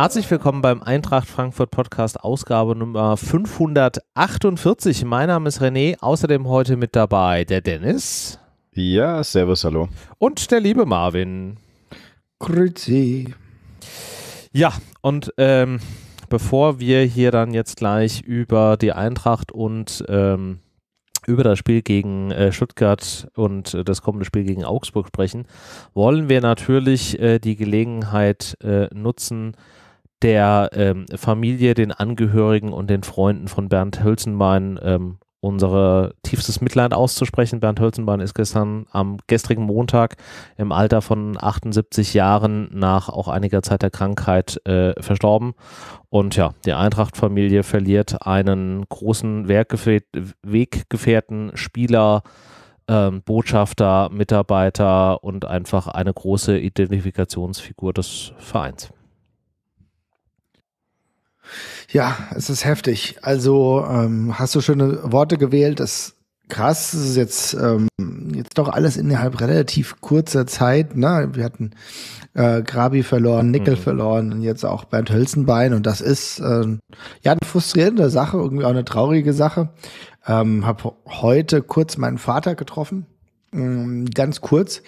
Herzlich willkommen beim Eintracht Frankfurt Podcast, Ausgabe Nummer 548. Mein Name ist René, außerdem heute mit dabei der Dennis. Ja, servus, hallo. Und der liebe Marvin. Grüezi. Ja, und ähm, bevor wir hier dann jetzt gleich über die Eintracht und ähm, über das Spiel gegen äh, Stuttgart und äh, das kommende Spiel gegen Augsburg sprechen, wollen wir natürlich äh, die Gelegenheit äh, nutzen, der ähm, Familie, den Angehörigen und den Freunden von Bernd Hölzenbein ähm, unsere tiefstes Mitleid auszusprechen. Bernd Hölzenbein ist gestern am gestrigen Montag im Alter von 78 Jahren nach auch einiger Zeit der Krankheit äh, verstorben. Und ja, die Eintracht-Familie verliert einen großen Werkgefäh Weggefährten, Spieler, ähm, Botschafter, Mitarbeiter und einfach eine große Identifikationsfigur des Vereins. Ja, es ist heftig. Also ähm, hast du schöne Worte gewählt. Das ist krass. Es ist jetzt ähm, jetzt doch alles innerhalb relativ kurzer Zeit. Ne? Wir hatten äh, Grabi verloren, Nickel mhm. verloren und jetzt auch Bernd Hölzenbein. Und das ist äh, ja eine frustrierende Sache, irgendwie auch eine traurige Sache. Ähm, habe heute kurz meinen Vater getroffen, ähm, ganz kurz.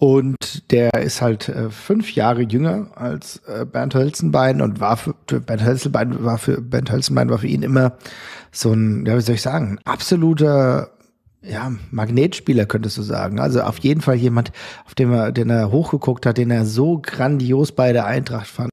Und der ist halt äh, fünf Jahre jünger als äh, Bernd Hölzenbein und war für, Bernd Hölzenbein war für Bernd Hölzenbein war für ihn immer so ein, ja, wie soll ich sagen, ein absoluter ja, Magnetspieler könntest du sagen. Also auf jeden Fall jemand, auf den er, den er hochgeguckt hat, den er so grandios bei der Eintracht fand.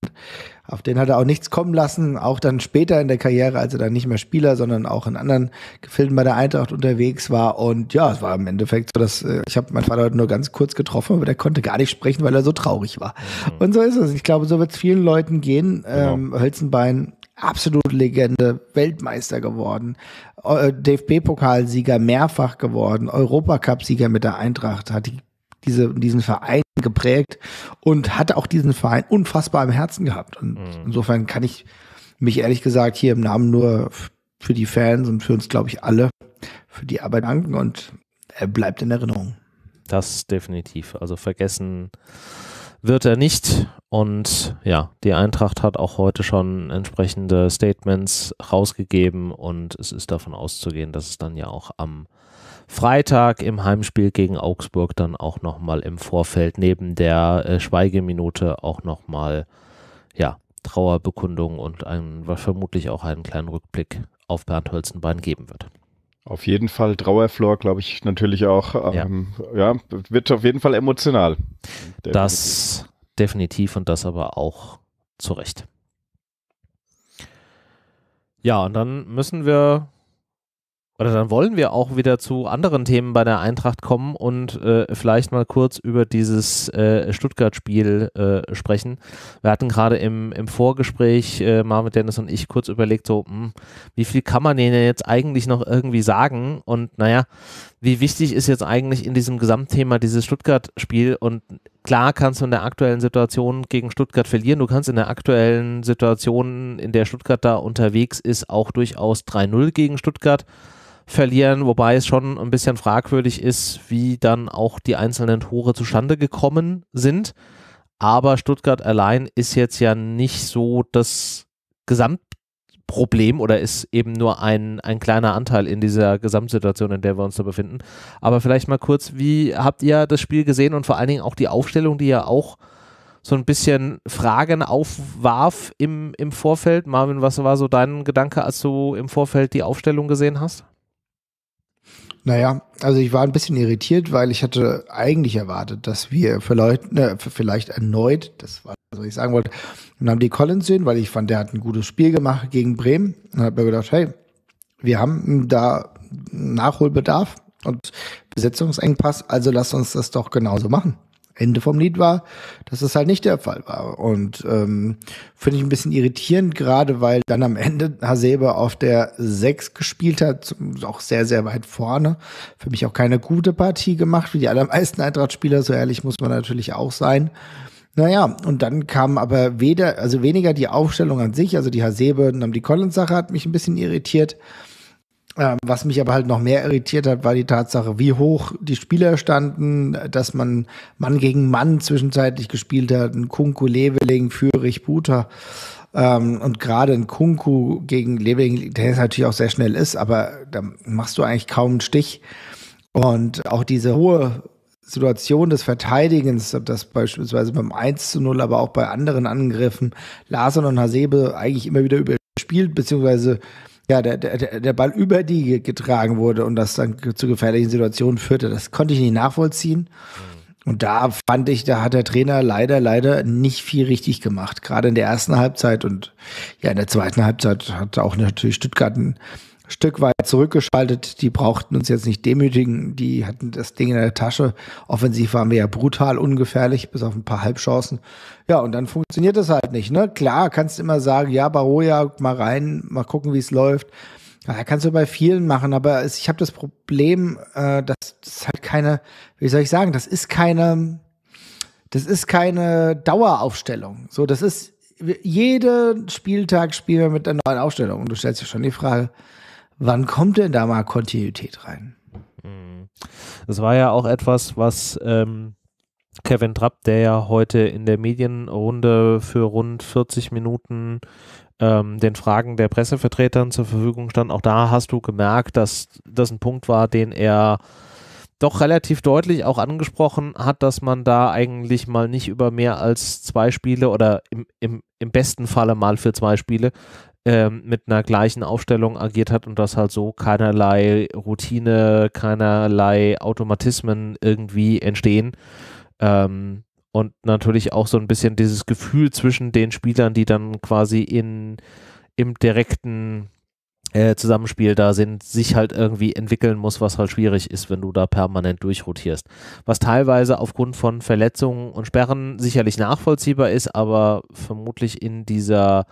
Auf den hat er auch nichts kommen lassen, auch dann später in der Karriere, als er dann nicht mehr Spieler, sondern auch in anderen Gefilden bei der Eintracht unterwegs war. Und ja, es war im Endeffekt so, dass äh, ich habe meinen Vater heute nur ganz kurz getroffen, aber der konnte gar nicht sprechen, weil er so traurig war. Mhm. Und so ist es. Ich glaube, so wird es vielen Leuten gehen. Genau. Ähm, Hölzenbein absolute Legende, Weltmeister geworden, äh, DFB-Pokalsieger mehrfach geworden, Europacup-Sieger mit der Eintracht, hat die, diese, diesen Verein geprägt und hatte auch diesen Verein unfassbar im Herzen gehabt. Und mhm. insofern kann ich mich ehrlich gesagt hier im Namen nur für die Fans und für uns, glaube ich, alle für die Arbeit danken und er bleibt in Erinnerung. Das definitiv. Also vergessen wird er nicht. Und ja, die Eintracht hat auch heute schon entsprechende Statements rausgegeben und es ist davon auszugehen, dass es dann ja auch am Freitag im Heimspiel gegen Augsburg dann auch nochmal im Vorfeld neben der äh, Schweigeminute auch nochmal ja, Trauerbekundung und ein, vermutlich auch einen kleinen Rückblick auf Bernd Hölzenbein geben wird. Auf jeden Fall Trauerflor, glaube ich, natürlich auch. Ähm, ja. ja. wird auf jeden Fall emotional. Definitiv. Das definitiv und das aber auch zu Recht. Ja, und dann müssen wir oder dann wollen wir auch wieder zu anderen Themen bei der Eintracht kommen und äh, vielleicht mal kurz über dieses äh, Stuttgart-Spiel äh, sprechen. Wir hatten gerade im, im Vorgespräch äh, mal Dennis und ich kurz überlegt, so, mh, hm, wie viel kann man denen jetzt eigentlich noch irgendwie sagen? Und naja, wie wichtig ist jetzt eigentlich in diesem Gesamtthema dieses Stuttgart-Spiel? Und klar kannst du in der aktuellen Situation gegen Stuttgart verlieren. Du kannst in der aktuellen Situation, in der Stuttgart da unterwegs ist, auch durchaus 3-0 gegen Stuttgart verlieren, wobei es schon ein bisschen fragwürdig ist, wie dann auch die einzelnen Tore zustande gekommen sind. Aber Stuttgart allein ist jetzt ja nicht so das Gesamtproblem oder ist eben nur ein, ein kleiner Anteil in dieser Gesamtsituation, in der wir uns da befinden. Aber vielleicht mal kurz, wie habt ihr das Spiel gesehen und vor allen Dingen auch die Aufstellung, die ja auch so ein bisschen Fragen aufwarf im, im Vorfeld. Marvin, was war so dein Gedanke, als du im Vorfeld die Aufstellung gesehen hast? Naja, also ich war ein bisschen irritiert, weil ich hatte eigentlich erwartet, dass wir ne, vielleicht, erneut, das war, was ich sagen wollte, dann haben die Collins sehen, weil ich fand, der hat ein gutes Spiel gemacht gegen Bremen und habe mir gedacht, hey, wir haben da Nachholbedarf und Besetzungsengpass, also lasst uns das doch genauso machen. Ende vom Lied war, dass das halt nicht der Fall war. Und ähm, finde ich ein bisschen irritierend, gerade weil dann am Ende Hasebe auf der 6 gespielt hat, auch sehr, sehr weit vorne. Für mich auch keine gute Partie gemacht, wie die allermeisten eintracht so ehrlich muss man natürlich auch sein. Naja, und dann kam aber weder, also weniger die Aufstellung an sich, also die Hasebe und dann die Collins-Sache hat mich ein bisschen irritiert, ähm, was mich aber halt noch mehr irritiert hat, war die Tatsache, wie hoch die Spieler standen, dass man Mann gegen Mann zwischenzeitlich gespielt hat. Ein Kunku, Leveling, Fürich, Buter. Ähm, und gerade ein Kunku gegen Leveling, der natürlich auch sehr schnell ist, aber da machst du eigentlich kaum einen Stich. Und auch diese hohe Situation des Verteidigens, das beispielsweise beim 1 zu 0, aber auch bei anderen Angriffen, Larsen und Hasebe eigentlich immer wieder überspielt, beziehungsweise ja, der, der, der Ball über die getragen wurde und das dann zu gefährlichen Situationen führte. Das konnte ich nicht nachvollziehen. Mhm. Und da fand ich, da hat der Trainer leider, leider nicht viel richtig gemacht. Gerade in der ersten Halbzeit und ja, in der zweiten Halbzeit hat auch natürlich Stuttgart einen Stück weit zurückgeschaltet. Die brauchten uns jetzt nicht demütigen. Die hatten das Ding in der Tasche. Offensiv waren wir ja brutal ungefährlich, bis auf ein paar Halbchancen. Ja, und dann funktioniert das halt nicht. Ne? Klar, kannst immer sagen, ja, Baroja, mal rein, mal gucken, wie es läuft. Ja, kannst du bei vielen machen, aber ich habe das Problem, äh, dass das halt keine, wie soll ich sagen, das ist keine, das ist keine Daueraufstellung. So, das ist jeden Spieltag spielen wir mit einer neuen Aufstellung. Und du stellst dir schon die Frage, Wann kommt denn da mal Kontinuität rein? Das mhm. war ja auch etwas, was ähm, Kevin Trapp, der ja heute in der Medienrunde für rund 40 Minuten ähm, den Fragen der Pressevertretern zur Verfügung stand, auch da hast du gemerkt, dass das ein Punkt war, den er doch relativ deutlich auch angesprochen hat, dass man da eigentlich mal nicht über mehr als zwei Spiele oder im, im, im besten Falle mal für zwei Spiele ähm, mit einer gleichen Aufstellung agiert hat und dass halt so keinerlei Routine, keinerlei Automatismen irgendwie entstehen. Ähm, und natürlich auch so ein bisschen dieses Gefühl zwischen den Spielern, die dann quasi in, im direkten äh, Zusammenspiel da sind, sich halt irgendwie entwickeln muss, was halt schwierig ist, wenn du da permanent durchrotierst. Was teilweise aufgrund von Verletzungen und Sperren sicherlich nachvollziehbar ist, aber vermutlich in dieser,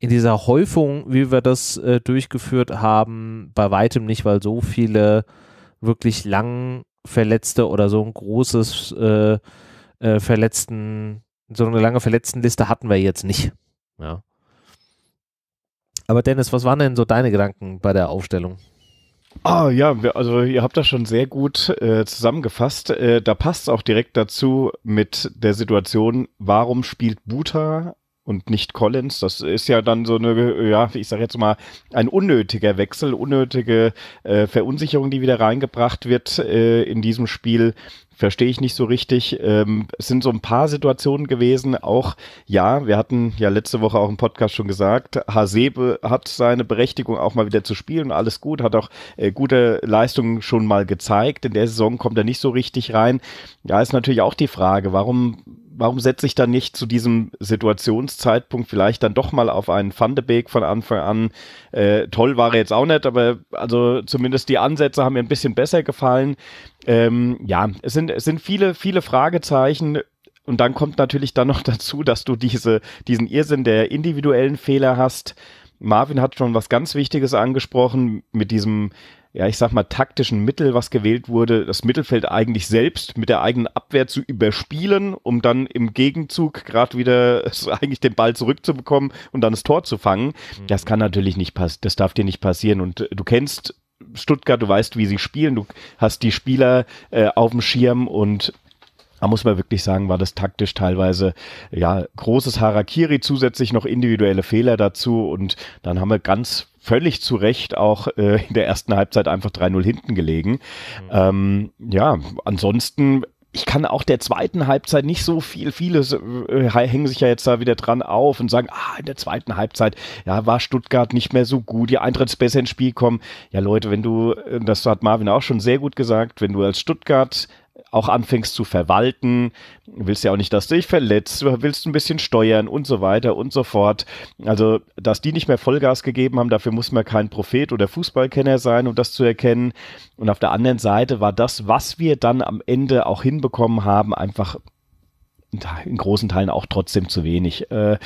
in dieser Häufung, wie wir das äh, durchgeführt haben, bei weitem nicht, weil so viele wirklich lang Verletzte oder so ein großes äh, äh, Verletzten, so eine lange Verletztenliste hatten wir jetzt nicht. Ja. Aber Dennis, was waren denn so deine Gedanken bei der Aufstellung? Ah ja, also ihr habt das schon sehr gut äh, zusammengefasst. Äh, da passt es auch direkt dazu mit der Situation, warum spielt Buta und nicht Collins. Das ist ja dann so eine, ja, ich sage jetzt mal, ein unnötiger Wechsel, unnötige äh, Verunsicherung, die wieder reingebracht wird äh, in diesem Spiel. Verstehe ich nicht so richtig. Ähm, es sind so ein paar Situationen gewesen. Auch, ja, wir hatten ja letzte Woche auch im Podcast schon gesagt, Hasebe hat seine Berechtigung auch mal wieder zu spielen. Alles gut, hat auch äh, gute Leistungen schon mal gezeigt. In der Saison kommt er nicht so richtig rein. Ja, ist natürlich auch die Frage, warum warum setze ich dann nicht zu diesem Situationszeitpunkt vielleicht dann doch mal auf einen Fundebeg von Anfang an? Äh, toll war er jetzt auch nicht, aber also zumindest die Ansätze haben mir ein bisschen besser gefallen. Ähm, ja, es sind, es sind viele, viele Fragezeichen. Und dann kommt natürlich dann noch dazu, dass du diese, diesen Irrsinn der individuellen Fehler hast. Marvin hat schon was ganz Wichtiges angesprochen mit diesem ja, ich sag mal, taktischen Mittel, was gewählt wurde, das Mittelfeld eigentlich selbst mit der eigenen Abwehr zu überspielen, um dann im Gegenzug gerade wieder eigentlich den Ball zurückzubekommen und dann das Tor zu fangen. Mhm. Das kann natürlich nicht passen, das darf dir nicht passieren. Und äh, du kennst Stuttgart, du weißt, wie sie spielen, du hast die Spieler äh, auf dem Schirm und da muss man wirklich sagen, war das taktisch teilweise ja großes Harakiri, zusätzlich noch individuelle Fehler dazu und dann haben wir ganz völlig zu Recht auch äh, in der ersten Halbzeit einfach 3-0 hinten gelegen. Mhm. Ähm, ja, ansonsten ich kann auch der zweiten Halbzeit nicht so viel, viele äh, hängen sich ja jetzt da wieder dran auf und sagen, ah, in der zweiten Halbzeit, ja, war Stuttgart nicht mehr so gut, die ist besser ins Spiel kommen. Ja, Leute, wenn du, äh, das hat Marvin auch schon sehr gut gesagt, wenn du als Stuttgart auch anfängst zu verwalten. Willst ja auch nicht, dass du dich verletzt, willst ein bisschen steuern und so weiter und so fort. Also, dass die nicht mehr Vollgas gegeben haben, dafür muss man kein Prophet oder Fußballkenner sein, um das zu erkennen. Und auf der anderen Seite war das, was wir dann am Ende auch hinbekommen haben, einfach in großen Teilen auch trotzdem zu wenig. Äh,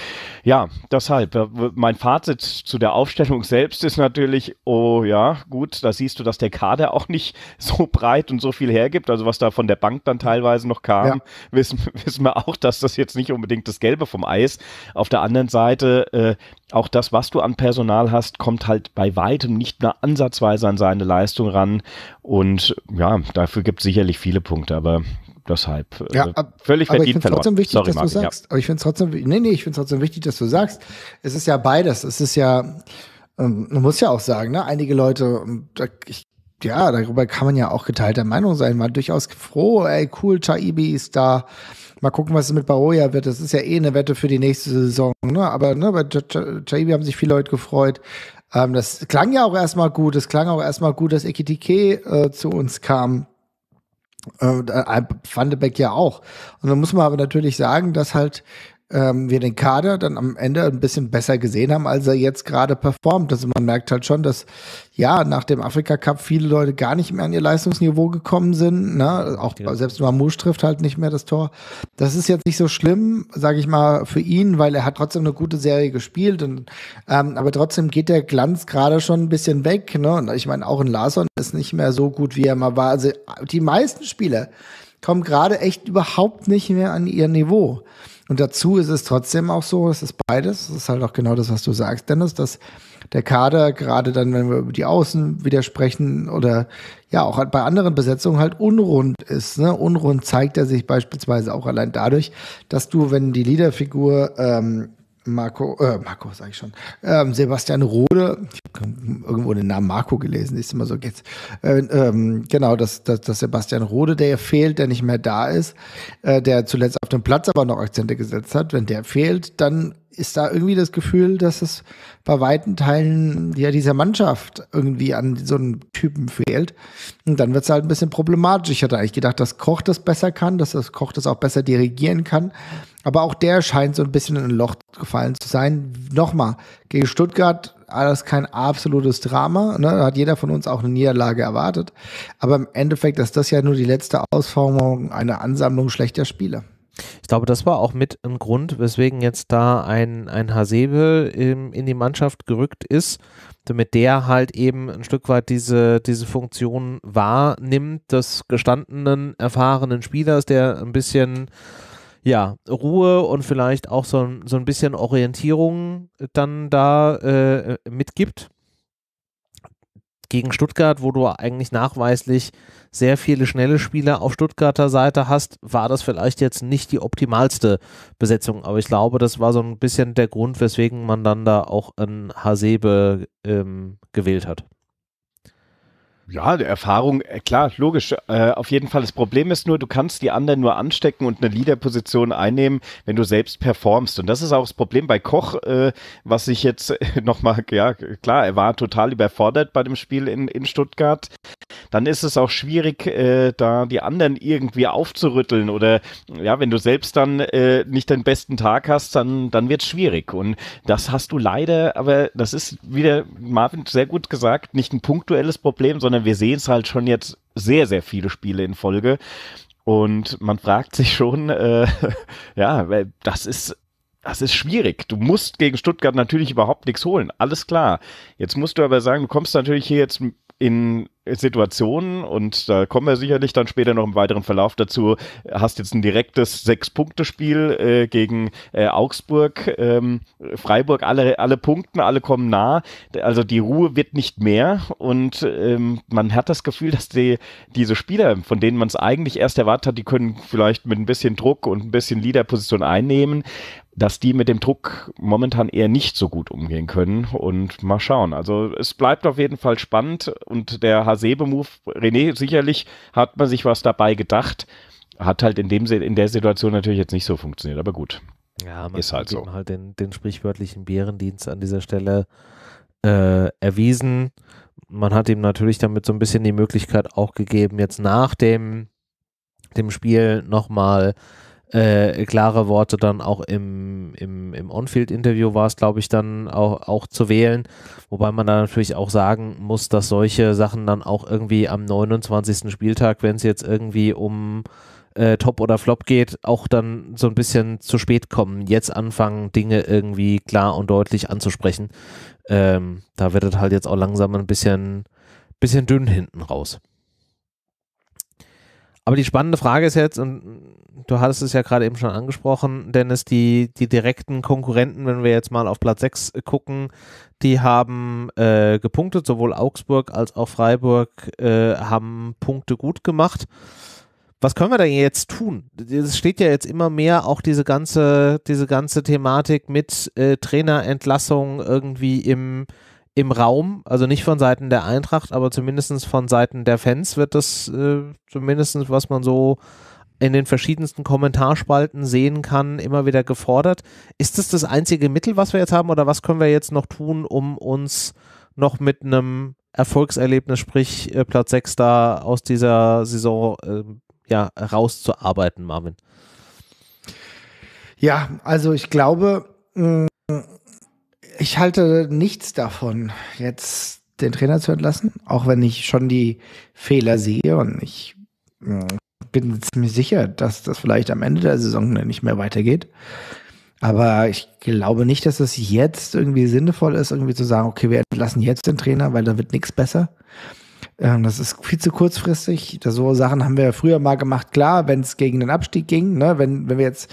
ja, deshalb, äh, mein Fazit zu der Aufstellung selbst ist natürlich, oh ja, gut, da siehst du, dass der Kader auch nicht so breit und so viel hergibt. Also was da von der Bank dann teilweise noch kam, ja. wissen, wissen wir auch, dass das jetzt nicht unbedingt das Gelbe vom Eis. Auf der anderen Seite, äh, auch das, was du an Personal hast, kommt halt bei weitem nicht mehr ansatzweise an seine Leistung ran. Und ja, dafür gibt es sicherlich viele Punkte, aber deshalb äh, ja, ab, völlig verdient verloren. Trotzdem wichtig, Sorry, dass Martin, sagst. Ja. Aber ich finde es trotzdem, nee, nee, ich finde trotzdem wichtig, dass du sagst. Es ist ja beides. Es ist ja, ähm, man muss ja auch sagen, ne, einige Leute, ähm, ich, ja, darüber kann man ja auch geteilter Meinung sein, waren durchaus froh, ey, cool, Taibi ist da. Mal gucken, was es mit Baroja wird. Das ist ja eh eine Wette für die nächste Saison. Ne? Aber ne, bei Taibi haben sich viele Leute gefreut. Ähm, das klang ja auch erstmal gut. Es klang auch erstmal gut, dass Ekitike äh, zu uns kam. Äh, Van äh, de Beek ja auch. Und dann muss man aber natürlich sagen, dass halt ähm, wir den Kader dann am Ende ein bisschen besser gesehen haben, als er jetzt gerade performt. Also man merkt halt schon, dass ja nach dem Afrika Cup viele Leute gar nicht mehr an ihr Leistungsniveau gekommen sind. Ne? Auch ja. selbst Mamouche trifft halt nicht mehr das Tor. Das ist jetzt nicht so schlimm, sage ich mal, für ihn, weil er hat trotzdem eine gute Serie gespielt. Und, ähm, aber trotzdem geht der Glanz gerade schon ein bisschen weg. Ne? Und ich meine, auch in Larson ist nicht mehr so gut, wie er mal war. Also die meisten Spieler kommen gerade echt überhaupt nicht mehr an ihr Niveau. Und dazu ist es trotzdem auch so, es ist beides. Es ist halt auch genau das, was du sagst, Dennis, dass der Kader, gerade dann, wenn wir über die Außen widersprechen oder ja, auch bei anderen Besetzungen halt unrund ist. Ne? Unrund zeigt er sich beispielsweise auch allein dadurch, dass du, wenn die Leaderfigur ähm, Marco, äh, Marco sage ich schon, ähm, Sebastian Rode, ich habe irgendwo den Namen Marco gelesen, ist immer so geht's. Äh, ähm, genau, dass das, das Sebastian Rode, der fehlt, der nicht mehr da ist, äh, der zuletzt auf dem Platz aber noch Akzente gesetzt hat, wenn der fehlt, dann ist da irgendwie das Gefühl, dass es bei weiten Teilen ja dieser Mannschaft irgendwie an so einem Typen fehlt. Und dann wird es halt ein bisschen problematisch. Ich hatte eigentlich gedacht, dass Koch das besser kann, dass das Koch das auch besser dirigieren kann. Aber auch der scheint so ein bisschen in ein Loch gefallen zu sein. Nochmal, gegen Stuttgart alles kein absolutes Drama. Ne? Da hat jeder von uns auch eine Niederlage erwartet. Aber im Endeffekt ist das ja nur die letzte Ausformung einer Ansammlung schlechter Spiele. Ich glaube, das war auch mit ein Grund, weswegen jetzt da ein, ein Hasebe in, in die Mannschaft gerückt ist, damit der halt eben ein Stück weit diese, diese Funktion wahrnimmt des gestandenen, erfahrenen Spielers, der ein bisschen ja, Ruhe und vielleicht auch so, ein, so ein bisschen Orientierung dann da äh, mitgibt. Gegen Stuttgart, wo du eigentlich nachweislich sehr viele schnelle Spieler auf Stuttgarter Seite hast, war das vielleicht jetzt nicht die optimalste Besetzung. Aber ich glaube, das war so ein bisschen der Grund, weswegen man dann da auch einen Hasebe ähm, gewählt hat. Ja, die Erfahrung, äh, klar, logisch. Äh, auf jeden Fall. Das Problem ist nur, du kannst die anderen nur anstecken und eine Leaderposition einnehmen, wenn du selbst performst. Und das ist auch das Problem bei Koch, äh, was ich jetzt äh, nochmal, ja, klar, er war total überfordert bei dem Spiel in, in Stuttgart. Dann ist es auch schwierig, äh, da die anderen irgendwie aufzurütteln. Oder ja, wenn du selbst dann äh, nicht den besten Tag hast, dann, dann wird es schwierig. Und das hast du leider, aber das ist wieder, Marvin, sehr gut gesagt, nicht ein punktuelles Problem, sondern sondern wir sehen es halt schon jetzt sehr, sehr viele Spiele in Folge. Und man fragt sich schon, äh, ja, das ist das ist schwierig. Du musst gegen Stuttgart natürlich überhaupt nichts holen. Alles klar. Jetzt musst du aber sagen, du kommst natürlich hier jetzt in Situationen, und da kommen wir sicherlich dann später noch im weiteren Verlauf dazu, hast jetzt ein direktes Sechs-Punkte-Spiel äh, gegen äh, Augsburg, ähm, Freiburg, alle, alle Punkten, alle kommen nah. Also die Ruhe wird nicht mehr und ähm, man hat das Gefühl, dass die, diese Spieler, von denen man es eigentlich erst erwartet hat, die können vielleicht mit ein bisschen Druck und ein bisschen Leaderposition einnehmen, dass die mit dem Druck momentan eher nicht so gut umgehen können. Und mal schauen. Also es bleibt auf jeden Fall spannend. Und der Hasebe-Move, René, sicherlich hat man sich was dabei gedacht. Hat halt in, dem, in der Situation natürlich jetzt nicht so funktioniert, aber gut. Ja, man ist halt so. halt den, den sprichwörtlichen Bärendienst an dieser Stelle äh, erwiesen. Man hat ihm natürlich damit so ein bisschen die Möglichkeit auch gegeben, jetzt nach dem, dem Spiel nochmal mal äh, klare Worte dann auch im, im, im On-Field-Interview war es, glaube ich, dann auch, auch zu wählen. Wobei man da natürlich auch sagen muss, dass solche Sachen dann auch irgendwie am 29. Spieltag, wenn es jetzt irgendwie um äh, Top oder Flop geht, auch dann so ein bisschen zu spät kommen. Jetzt anfangen, Dinge irgendwie klar und deutlich anzusprechen. Ähm, da wird es halt jetzt auch langsam ein bisschen, bisschen dünn hinten raus. Aber die spannende Frage ist jetzt, und du hattest es ja gerade eben schon angesprochen, Dennis, die, die direkten Konkurrenten, wenn wir jetzt mal auf Platz 6 gucken, die haben äh, gepunktet, sowohl Augsburg als auch Freiburg äh, haben Punkte gut gemacht. Was können wir denn jetzt tun? Es steht ja jetzt immer mehr auch diese ganze, diese ganze Thematik mit äh, Trainerentlassung irgendwie im, im Raum, also nicht von Seiten der Eintracht, aber zumindest von Seiten der Fans wird das äh, zumindest, was man so in den verschiedensten Kommentarspalten sehen kann, immer wieder gefordert. Ist das das einzige Mittel, was wir jetzt haben oder was können wir jetzt noch tun, um uns noch mit einem Erfolgserlebnis, sprich äh, Platz 6 da aus dieser Saison äh, ja, rauszuarbeiten, Marvin? Ja, also ich glaube, mh, hm, ich halte nichts davon, jetzt den Trainer zu entlassen, auch wenn ich schon die Fehler sehe und ich mm, bin ziemlich sicher, dass das vielleicht am Ende der Saison nicht mehr weitergeht. Aber ich glaube nicht, dass es jetzt irgendwie sinnvoll ist, irgendwie zu sagen, okay, wir entlassen jetzt den Trainer, weil da wird nichts besser. Ähm, das ist viel zu kurzfristig. So Sachen haben wir früher mal gemacht. Klar, wenn es gegen den Abstieg ging, ne? wenn, wenn wir jetzt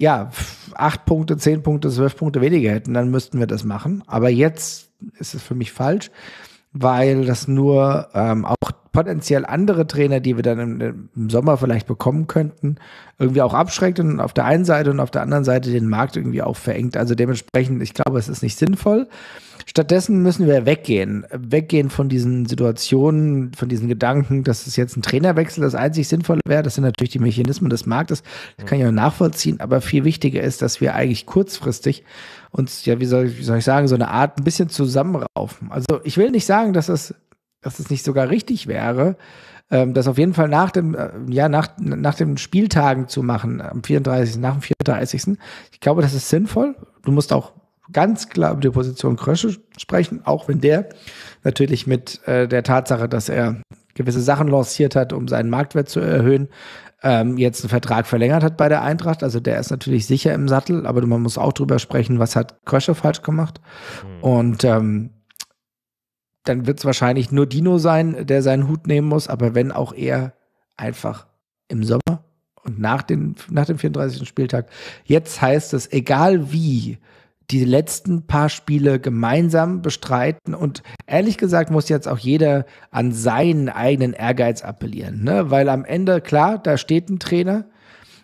ja, acht Punkte, zehn Punkte, zwölf Punkte weniger hätten, dann müssten wir das machen. Aber jetzt ist es für mich falsch, weil das nur ähm, auch potenziell andere Trainer, die wir dann im, im, Sommer vielleicht bekommen könnten, irgendwie auch abschreckt und auf der einen Seite und auf der anderen Seite den Markt irgendwie auch verengt. Also dementsprechend, ich glaube, es ist nicht sinnvoll. Stattdessen müssen wir weggehen. Weggehen von diesen Situationen, von diesen Gedanken, dass es jetzt ein Trainerwechsel das einzig Sinnvolle wäre. Das sind natürlich die Mechanismen des Marktes. Das kann ich auch nachvollziehen. Aber viel wichtiger ist, dass wir eigentlich kurzfristig uns, ja, wie soll, ich, wie soll ich sagen, so eine Art ein bisschen zusammenraufen. Also ich will nicht sagen, dass es, dass es nicht sogar richtig wäre, ähm, das auf jeden Fall nach dem, äh, ja, nach, nach den Spieltagen zu machen, am 34., nach dem 34. Ich glaube, das ist sinnvoll. Du musst auch ganz klar über die Position Krösche sprechen, auch wenn der natürlich mit äh, der Tatsache, dass er gewisse Sachen lanciert hat, um seinen Marktwert zu erhöhen, ähm, jetzt einen Vertrag verlängert hat bei der Eintracht. Also der ist natürlich sicher im Sattel, aber man muss auch drüber sprechen, was hat Krösche falsch gemacht. Mhm. Und ähm, dann wird es wahrscheinlich nur Dino sein, der seinen Hut nehmen muss, aber wenn auch er einfach im Sommer und nach, den, nach dem 34. Spieltag. Jetzt heißt es, egal wie, die letzten paar Spiele gemeinsam bestreiten. Und ehrlich gesagt muss jetzt auch jeder an seinen eigenen Ehrgeiz appellieren. Ne? Weil am Ende, klar, da steht ein Trainer,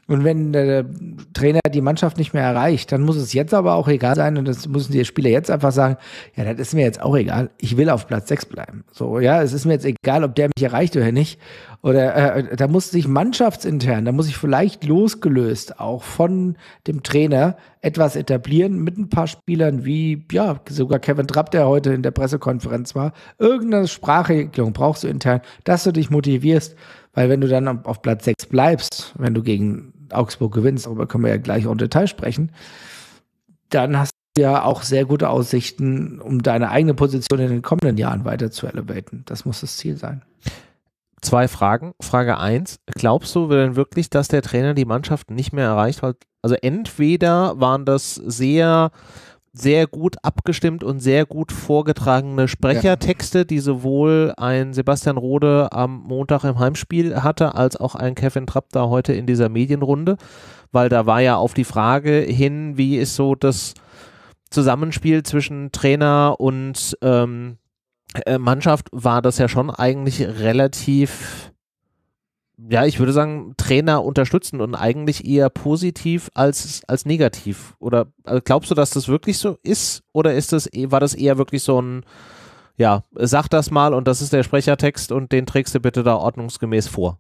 und wenn der Trainer die Mannschaft nicht mehr erreicht, dann muss es jetzt aber auch egal sein und das müssen die Spieler jetzt einfach sagen, ja, das ist mir jetzt auch egal, ich will auf Platz 6 bleiben. So, ja, es ist mir jetzt egal, ob der mich erreicht oder nicht. Oder äh, da muss sich mannschaftsintern, da muss ich vielleicht losgelöst auch von dem Trainer etwas etablieren mit ein paar Spielern wie, ja, sogar Kevin Trapp, der heute in der Pressekonferenz war. Irgendeine Sprachregelung brauchst du intern, dass du dich motivierst, weil wenn du dann auf Platz 6 bleibst, wenn du gegen Augsburg gewinnst, darüber können wir ja gleich auch im Detail sprechen, dann hast du ja auch sehr gute Aussichten, um deine eigene Position in den kommenden Jahren weiter zu elevaten. Das muss das Ziel sein. Zwei Fragen. Frage eins: Glaubst du denn wirklich, dass der Trainer die Mannschaft nicht mehr erreicht hat? Also entweder waren das sehr sehr gut abgestimmt und sehr gut vorgetragene Sprechertexte, ja. die sowohl ein Sebastian Rode am Montag im Heimspiel hatte, als auch ein Kevin Trapp da heute in dieser Medienrunde, weil da war ja auf die Frage hin, wie ist so das Zusammenspiel zwischen Trainer und ähm, äh, Mannschaft, war das ja schon eigentlich relativ ja, ich würde sagen, Trainer unterstützen und eigentlich eher positiv als, als negativ. Oder also glaubst du, dass das wirklich so ist? Oder ist das, e, war das eher wirklich so ein, ja, sag das mal und das ist der Sprechertext und den trägst du bitte da ordnungsgemäß vor?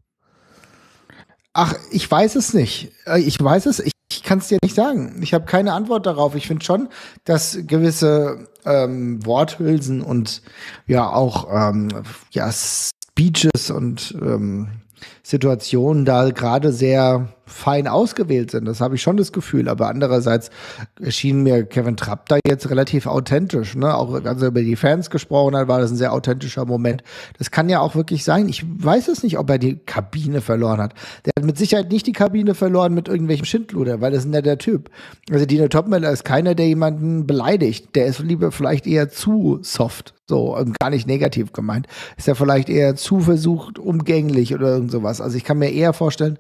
Ach, ich weiß es nicht. Äh, ich weiß es. Ich, ich kann es dir nicht sagen. Ich habe keine Antwort darauf. Ich finde schon, dass gewisse ähm, Worthülsen und ja auch ähm, ja, Speeches und ähm, Situationen da gerade sehr fein ausgewählt sind. Das habe ich schon das Gefühl. Aber andererseits erschien mir Kevin Trapp da jetzt relativ authentisch. Ne? Auch als er über die Fans gesprochen hat, war das ein sehr authentischer Moment. Das kann ja auch wirklich sein. Ich weiß es nicht, ob er die Kabine verloren hat. Der hat mit Sicherheit nicht die Kabine verloren mit irgendwelchem Schindluder, weil das ist ja der Typ. Also Dino Topmiller ist keiner, der jemanden beleidigt. Der ist lieber vielleicht eher zu soft. So, gar nicht negativ gemeint. Ist ja vielleicht eher zu versucht, umgänglich oder irgend sowas. Also ich kann mir eher vorstellen,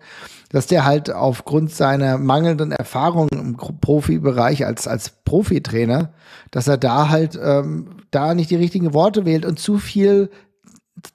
dass der halt aufgrund seiner mangelnden Erfahrung im Profibereich als, als Profitrainer, dass er da halt ähm, da nicht die richtigen Worte wählt und zu viel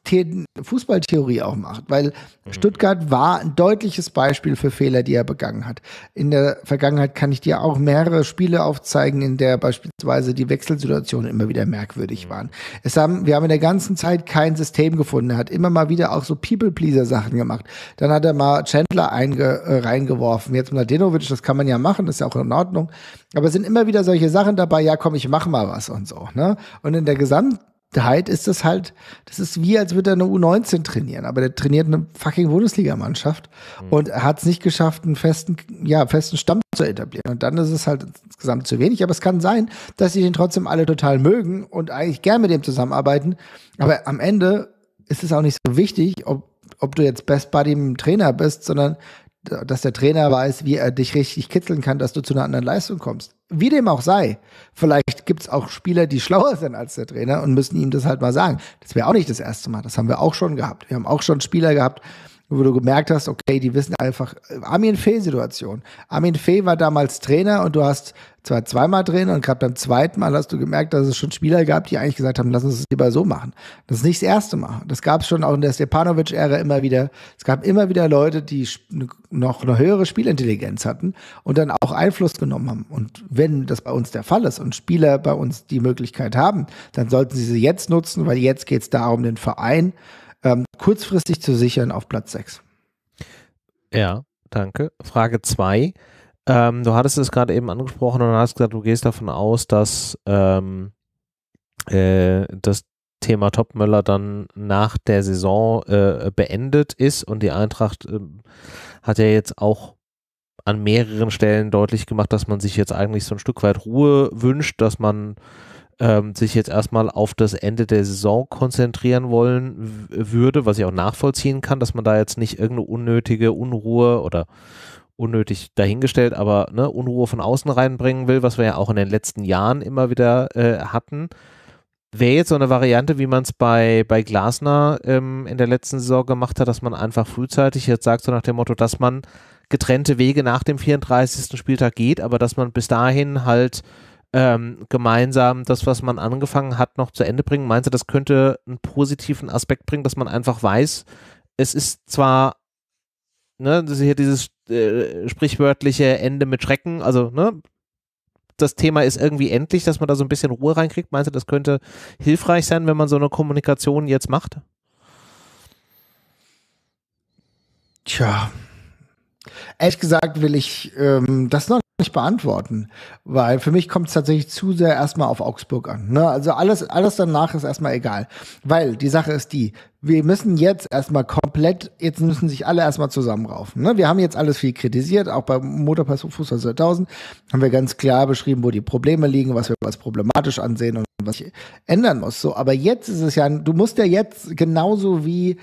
The Fußballtheorie auch macht, weil mhm. Stuttgart war ein deutliches Beispiel für Fehler, die er begangen hat. In der Vergangenheit kann ich dir auch mehrere Spiele aufzeigen, in der beispielsweise die Wechselsituationen immer wieder merkwürdig mhm. waren. Es haben, wir haben in der ganzen Zeit kein System gefunden. Er hat immer mal wieder auch so People-Pleaser-Sachen gemacht. Dann hat er mal Chandler einge, äh, reingeworfen. Jetzt Mladenovic, das kann man ja machen, das ist ja auch in Ordnung. Aber es sind immer wieder solche Sachen dabei, ja komm, ich mach mal was und so. Ne? Und in der gesamten Verrücktheit ist das halt, das ist wie, als würde er eine U19 trainieren, aber der trainiert eine fucking Bundesligamannschaft mhm. und hat es nicht geschafft, einen festen, ja, festen Stamm zu etablieren. Und dann ist es halt insgesamt zu wenig, aber es kann sein, dass sie den trotzdem alle total mögen und eigentlich gern mit dem zusammenarbeiten. Aber am Ende ist es auch nicht so wichtig, ob, ob du jetzt Best Buddy mit dem Trainer bist, sondern dass der Trainer weiß, wie er dich richtig kitzeln kann, dass du zu einer anderen Leistung kommst. Wie dem auch sei, vielleicht gibt es auch Spieler, die schlauer sind als der Trainer und müssen ihm das halt mal sagen. Das wäre auch nicht das erste Mal, das haben wir auch schon gehabt. Wir haben auch schon Spieler gehabt, wo du gemerkt hast, okay, die wissen einfach, äh, Armin Fee-Situation. Armin Fee war damals Trainer und du hast zwar zweimal drehen und gerade beim zweiten Mal hast du gemerkt, dass es schon Spieler gab, die eigentlich gesagt haben, lass uns es lieber so machen. Das ist nicht das erste Mal. Das gab es schon auch in der Stepanovic-Ära immer wieder. Es gab immer wieder Leute, die ne, noch eine höhere Spielintelligenz hatten und dann auch Einfluss genommen haben. Und wenn das bei uns der Fall ist und Spieler bei uns die Möglichkeit haben, dann sollten sie sie jetzt nutzen, weil jetzt geht es darum, den Verein ähm, kurzfristig zu sichern auf Platz 6. Ja, danke. Frage 2. Ähm, du hattest es gerade eben angesprochen und hast gesagt, du gehst davon aus, dass ähm, äh, das Thema Topmöller dann nach der Saison äh, beendet ist und die Eintracht äh, hat ja jetzt auch an mehreren Stellen deutlich gemacht, dass man sich jetzt eigentlich so ein Stück weit Ruhe wünscht, dass man ähm, sich jetzt erstmal auf das Ende der Saison konzentrieren wollen würde, was ich auch nachvollziehen kann, dass man da jetzt nicht irgendeine unnötige Unruhe oder unnötig dahingestellt, aber ne, Unruhe von außen reinbringen will, was wir ja auch in den letzten Jahren immer wieder äh, hatten. Wäre jetzt so eine Variante, wie man es bei, bei Glasner ähm, in der letzten Saison gemacht hat, dass man einfach frühzeitig jetzt sagt, so nach dem Motto, dass man getrennte Wege nach dem 34. Spieltag geht, aber dass man bis dahin halt ähm, gemeinsam das, was man angefangen hat, noch zu Ende bringen. Meinst du, das könnte einen positiven Aspekt bringen, dass man einfach weiß, es ist zwar ne, das ist hier dieses äh, sprichwörtliche Ende mit Schrecken, also, ne, das Thema ist irgendwie endlich, dass man da so ein bisschen Ruhe reinkriegt. Meinst du, das könnte hilfreich sein, wenn man so eine Kommunikation jetzt macht? Tja. Ehrlich gesagt will ich ähm, das noch nicht beantworten, weil für mich kommt es tatsächlich zu sehr erstmal auf Augsburg an. Ne? Also alles, alles danach ist erstmal egal, weil die Sache ist die, wir müssen jetzt erstmal komplett, jetzt müssen sich alle erstmal zusammenraufen. Ne? Wir haben jetzt alles viel kritisiert, auch bei Motorpass und Fußball 2000 haben wir ganz klar beschrieben, wo die Probleme liegen, was wir als problematisch ansehen und was ich ändern muss. So, aber jetzt ist es ja, du musst ja jetzt genauso wie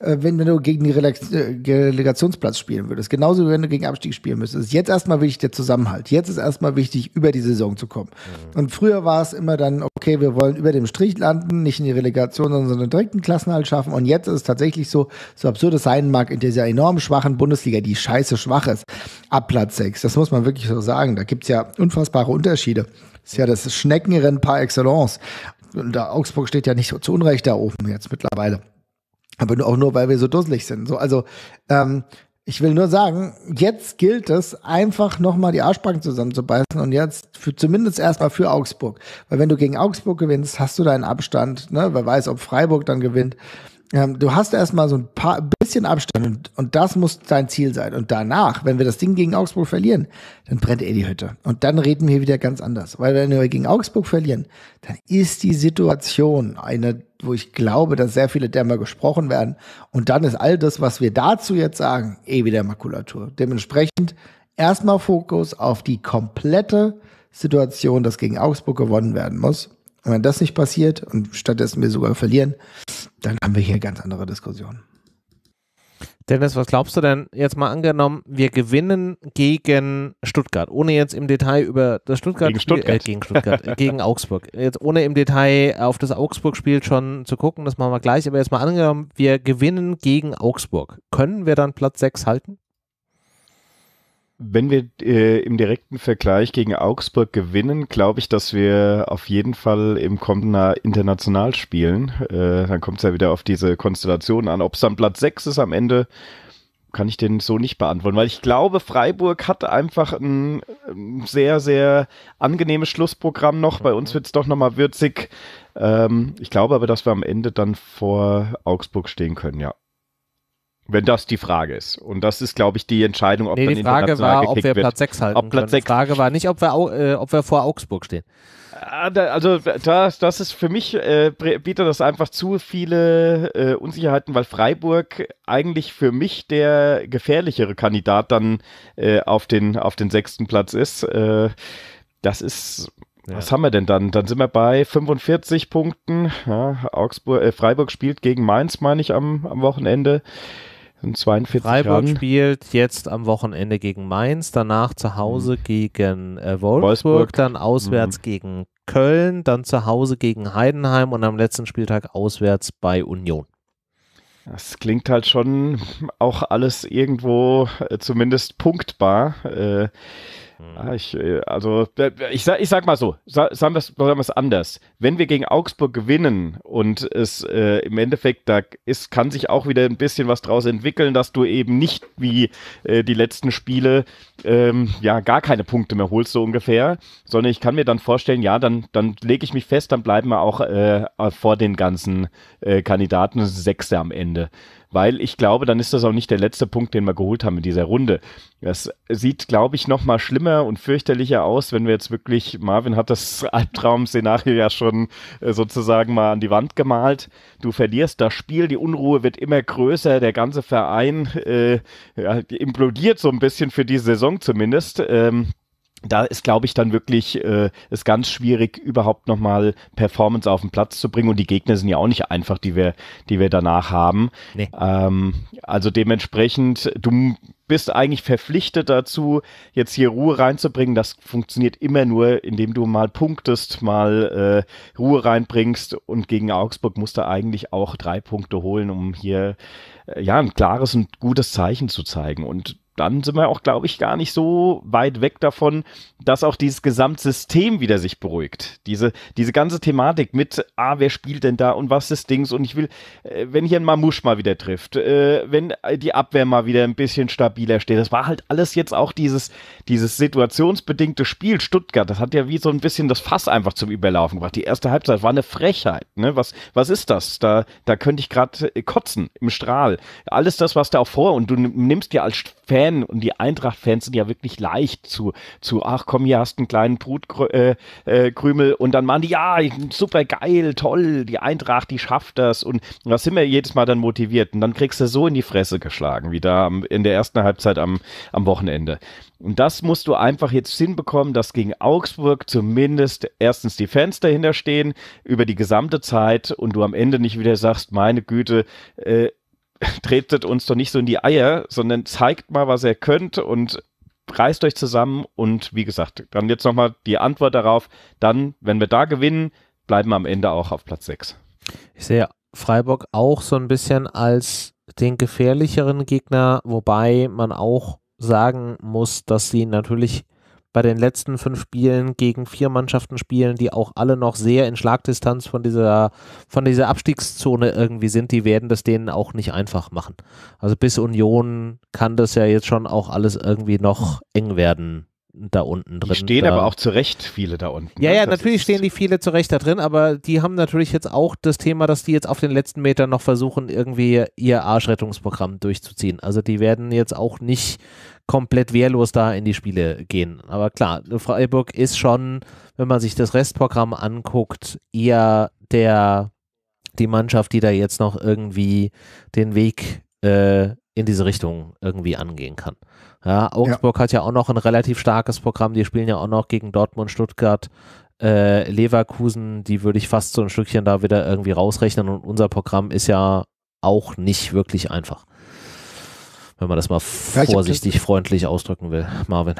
äh, wenn, wenn du gegen die äh, Relegationsplatz spielen würdest. Genauso wie wenn du gegen Abstieg spielen müsstest. Jetzt erstmal wichtig der Zusammenhalt. Jetzt ist erstmal wichtig, über die Saison zu kommen. Mhm. Und früher war es immer dann, okay, wir wollen über dem Strich landen, nicht in die Relegation, sondern direkt einen Klassenhalt schaffen. Und jetzt ist es tatsächlich so, so absurd es sein mag, in dieser enorm schwachen Bundesliga, die scheiße schwach ist, ab Platz 6. Das muss man wirklich so sagen. Da gibt's ja unfassbare Unterschiede. Das ist ja das Schneckenrennen par excellence. Und da Augsburg steht ja nicht so zu Unrecht da oben jetzt mittlerweile. Aber auch nur, weil wir so dusselig sind. So, also, ähm, ich will nur sagen, jetzt gilt es, einfach nochmal die Arschbacken zusammenzubeißen und jetzt für, zumindest erstmal für Augsburg. Weil wenn du gegen Augsburg gewinnst, hast du deinen Abstand, ne? Wer weiß, ob Freiburg dann gewinnt ähm, du hast erstmal so ein paar bisschen Abstand und, und das muss dein Ziel sein. Und danach, wenn wir das Ding gegen Augsburg verlieren, dann brennt eh die Hütte. Und dann reden wir wieder ganz anders. Weil wenn wir gegen Augsburg verlieren, dann ist die Situation eine, wo ich glaube, dass sehr viele Dämmer gesprochen werden. Und dann ist all das, was wir dazu jetzt sagen, eh wieder Makulatur. Dementsprechend erstmal Fokus auf die komplette Situation, dass gegen Augsburg gewonnen werden muss. Und wenn das nicht passiert und stattdessen wir sogar verlieren, dann haben wir hier eine ganz andere Diskussion. Dennis, was glaubst du denn jetzt mal angenommen, wir gewinnen gegen Stuttgart, ohne jetzt im Detail über das Stuttgart gegen Spiel, Stuttgart, äh, gegen, Stuttgart äh, gegen Augsburg, jetzt ohne im Detail auf das Augsburg-Spiel schon zu gucken, das machen wir gleich, aber jetzt mal angenommen, wir gewinnen gegen Augsburg, können wir dann Platz 6 halten? wenn wir äh, im direkten Vergleich gegen Augsburg gewinnen, glaube ich, dass wir auf jeden Fall im Kompener international spielen. Äh, dann kommt es ja wieder auf diese Konstellation an. Ob es dann Platz 6 ist am Ende, kann ich den so nicht beantworten, weil ich glaube, Freiburg hat einfach ein, ein sehr, sehr angenehmes Schlussprogramm noch. Bei uns mhm. wird es doch nochmal würzig. Ähm, ich glaube aber, dass wir am Ende dann vor Augsburg stehen können, ja. Wenn das die Frage ist. Und das ist, glaube ich, die Entscheidung, ob nee, die Frage war, ob wir Platz 6 halten. Ob Platz 6 die Frage war nicht, ob wir, äh, ob wir vor Augsburg stehen. Ah, also das, das ist für mich, äh, bietet das einfach zu viele äh, Unsicherheiten, weil Freiburg eigentlich für mich der gefährlichere Kandidat dann äh, auf, den, auf den sechsten Platz ist. Äh, das ist Was haben wir denn dann? Dann sind wir bei 45 Punkten. Ja, Augsburg, äh, Freiburg spielt gegen Mainz, meine ich, am, am Wochenende. In 42 Freiburg Jahren. spielt jetzt am Wochenende gegen Mainz, danach zu Hause mhm. gegen äh, Wolfsburg, Wolfsburg, dann auswärts mhm. gegen Köln, dann zu Hause gegen Heidenheim und am letzten Spieltag auswärts bei Union. Das klingt halt schon auch alles irgendwo äh, zumindest punktbar. Äh, Ah, mhm. Ich, äh, also, ich, sag, ich sag mal so, sagen wir es sagen wir's anders. Wenn wir gegen Augsburg gewinnen und es äh, im Endeffekt, da ist, kann sich auch wieder ein bisschen was draus entwickeln, dass du eben nicht wie äh, die letzten Spiele ähm, ja gar keine Punkte mehr holst, so ungefähr, sondern ich kann mir dann vorstellen, ja, dann, dann lege ich mich fest, dann bleiben wir auch äh, vor den ganzen äh, Kandidaten Sechse am Ende weil ich glaube, dann ist das auch nicht der letzte Punkt, den wir geholt haben in dieser Runde. Das sieht, glaube ich, noch mal schlimmer und fürchterlicher aus, wenn wir jetzt wirklich, Marvin hat das Albtraum-Szenario ja schon äh, sozusagen mal an die Wand gemalt. Du verlierst das Spiel, die Unruhe wird immer größer, der ganze Verein äh, ja, implodiert so ein bisschen für die Saison zumindest. Ähm, da ist, glaube ich, dann wirklich äh, ist ganz schwierig, überhaupt nochmal Performance auf den Platz zu bringen. Und die Gegner sind ja auch nicht einfach, die wir, die wir danach haben. Nee. Ähm, also dementsprechend, du bist eigentlich verpflichtet dazu, jetzt hier Ruhe reinzubringen. Das funktioniert immer nur, indem du mal punktest, mal äh, Ruhe reinbringst. Und gegen Augsburg musst du eigentlich auch drei Punkte holen, um hier äh, ja ein klares und gutes Zeichen zu zeigen. Und dann sind wir auch, glaube ich, gar nicht so weit weg davon, dass auch dieses Gesamtsystem wieder sich beruhigt. Diese, diese ganze Thematik mit, ah, wer spielt denn da und was ist Dings und ich will, äh, wenn hier ein Mamusch mal wieder trifft, äh, wenn die Abwehr mal wieder ein bisschen stabiler steht, das war halt alles jetzt auch dieses, dieses situationsbedingte Spiel Stuttgart, das hat ja wie so ein bisschen das Fass einfach zum Überlaufen gebracht. Die erste Halbzeit war eine Frechheit, ne? Was, was ist das? Da, da könnte ich gerade kotzen im Strahl. Alles das, was da auch vor und du nimmst dir als Fan Fan und die Eintracht-Fans sind ja wirklich leicht zu, zu, ach komm, hier hast einen kleinen Brutkrümel äh, äh, und dann machen die, ja, super geil, toll, die Eintracht, die schafft das und was sind wir jedes Mal dann motiviert und dann kriegst du so in die Fresse geschlagen, wie da am, in der ersten Halbzeit am, am Wochenende. Und das musst du einfach jetzt hinbekommen, dass gegen Augsburg zumindest erstens die Fans dahinter stehen über die gesamte Zeit und du am Ende nicht wieder sagst, meine Güte, äh, tretet uns doch nicht so in die Eier, sondern zeigt mal, was ihr könnt und reißt euch zusammen. Und wie gesagt, dann jetzt nochmal die Antwort darauf. Dann, wenn wir da gewinnen, bleiben wir am Ende auch auf Platz 6. Ich sehe Freiburg auch so ein bisschen als den gefährlicheren Gegner, wobei man auch sagen muss, dass sie natürlich bei den letzten fünf Spielen gegen vier Mannschaften spielen, die auch alle noch sehr in Schlagdistanz von dieser, von dieser Abstiegszone irgendwie sind, die werden das denen auch nicht einfach machen. Also bis Union kann das ja jetzt schon auch alles irgendwie noch eng werden da unten drin. Die stehen da. aber auch zurecht viele da unten. Ja, ne? ja, das natürlich stehen die viele zurecht da drin, aber die haben natürlich jetzt auch das Thema, dass die jetzt auf den letzten Metern noch versuchen, irgendwie ihr Arschrettungsprogramm durchzuziehen. Also die werden jetzt auch nicht komplett wehrlos da in die Spiele gehen. Aber klar, Freiburg ist schon, wenn man sich das Restprogramm anguckt, eher der die Mannschaft, die da jetzt noch irgendwie den Weg äh, in diese Richtung irgendwie angehen kann. Ja, Augsburg ja. hat ja auch noch ein relativ starkes Programm. Die spielen ja auch noch gegen Dortmund, Stuttgart, äh, Leverkusen. Die würde ich fast so ein Stückchen da wieder irgendwie rausrechnen. Und unser Programm ist ja auch nicht wirklich einfach. Wenn man das mal vorsichtig, ja, freundlich ausdrücken will, Marvin.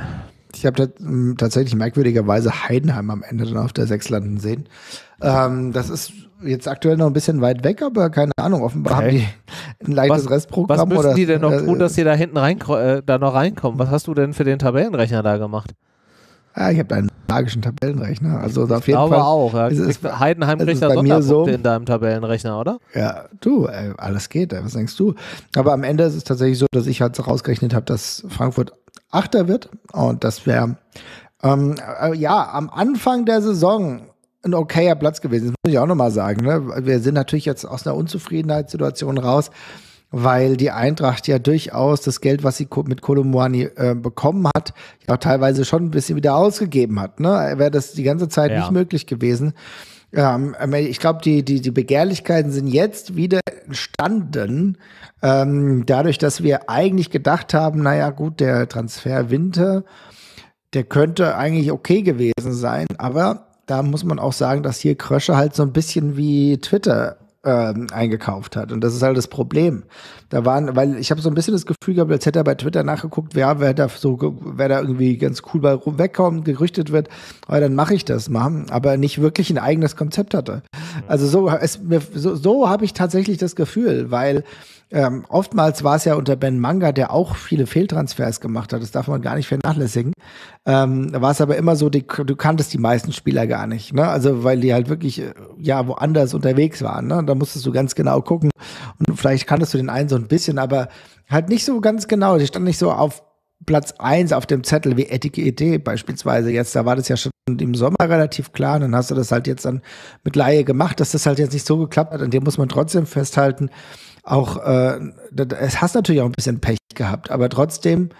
Ich habe hm, tatsächlich merkwürdigerweise Heidenheim am Ende dann auf der Sechs landen sehen. Ähm, das ist jetzt aktuell noch ein bisschen weit weg, aber keine Ahnung, offenbar okay. haben die ein leichtes was, Restprogramm. Was müssen oder, die denn noch äh, tun, dass sie da hinten rein, äh, da noch reinkommen? Was hast du denn für den Tabellenrechner da gemacht? Ja, ich habe einen magischen Tabellenrechner. Also ich auf jeden Fall auch. Ja. Ist es, Heidenheim kriegt da Sonderpunkte so, in deinem Tabellenrechner, oder? Ja, du, ey, alles geht. Ey, was denkst du? Aber am Ende ist es tatsächlich so, dass ich halt so rausgerechnet habe, dass Frankfurt Achter wird und das wäre ähm, äh, ja, am Anfang der Saison ein okayer Platz gewesen. Das muss ich auch nochmal sagen. Ne? Wir sind natürlich jetzt aus einer Unzufriedenheitssituation raus, weil die Eintracht ja durchaus das Geld, was sie mit Kolomwani äh, bekommen hat, ja auch teilweise schon ein bisschen wieder ausgegeben hat. Ne? Wäre das die ganze Zeit ja. nicht möglich gewesen. Ähm, ähm, ich glaube, die, die, die Begehrlichkeiten sind jetzt wieder entstanden, ähm, dadurch, dass wir eigentlich gedacht haben, naja gut, der Transfer Winter, der könnte eigentlich okay gewesen sein, aber da muss man auch sagen, dass hier Krösche halt so ein bisschen wie Twitter ähm, eingekauft hat. Und das ist halt das Problem. Da waren, weil ich habe so ein bisschen das Gefühl gehabt, als hätte er bei Twitter nachgeguckt, wer, wer da so, wer da irgendwie ganz cool bei wegkommt, gerüchtet wird, oh, dann mache ich das mal, aber nicht wirklich ein eigenes Konzept hatte. Also so, so, so habe ich tatsächlich das Gefühl, weil ähm, oftmals war es ja unter Ben Manga, der auch viele Fehltransfers gemacht hat. Das darf man gar nicht vernachlässigen. Ähm, war es aber immer so, die, du kanntest die meisten Spieler gar nicht. Ne? Also weil die halt wirklich äh, ja woanders unterwegs waren. Ne? Da musstest du ganz genau gucken. Und vielleicht kanntest du den einen so ein bisschen, aber halt nicht so ganz genau. Die stand nicht so auf Platz eins auf dem Zettel wie Etikette e beispielsweise jetzt, da war das ja schon im Sommer relativ klar und dann hast du das halt jetzt dann mit Laie gemacht, dass das halt jetzt nicht so geklappt hat, an dem muss man trotzdem festhalten, auch, äh, es hast natürlich auch ein bisschen Pech gehabt, aber trotzdem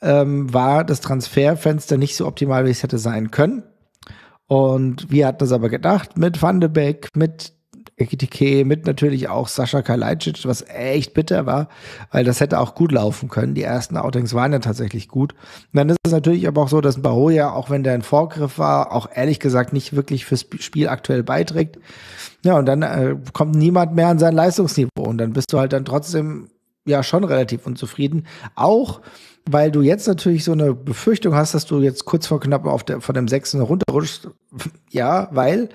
ähm, war das Transferfenster nicht so optimal, wie es hätte sein können. Und wir hatten es aber gedacht, mit Van de Beek, mit Ekitike e mit natürlich auch Sascha Kalajdzic, was echt bitter war, weil das hätte auch gut laufen können. Die ersten Outings waren ja tatsächlich gut. Und dann ist es natürlich aber auch so, dass Baroja, auch wenn der ein Vorgriff war, auch ehrlich gesagt nicht wirklich fürs Spiel aktuell beiträgt. Ja, und dann äh, kommt niemand mehr an sein Leistungsniveau und dann bist du halt dann trotzdem ja schon relativ unzufrieden. Auch weil du jetzt natürlich so eine Befürchtung hast, dass du jetzt kurz vor knapp auf der, von dem sechsten runterrutschst. Ja, weil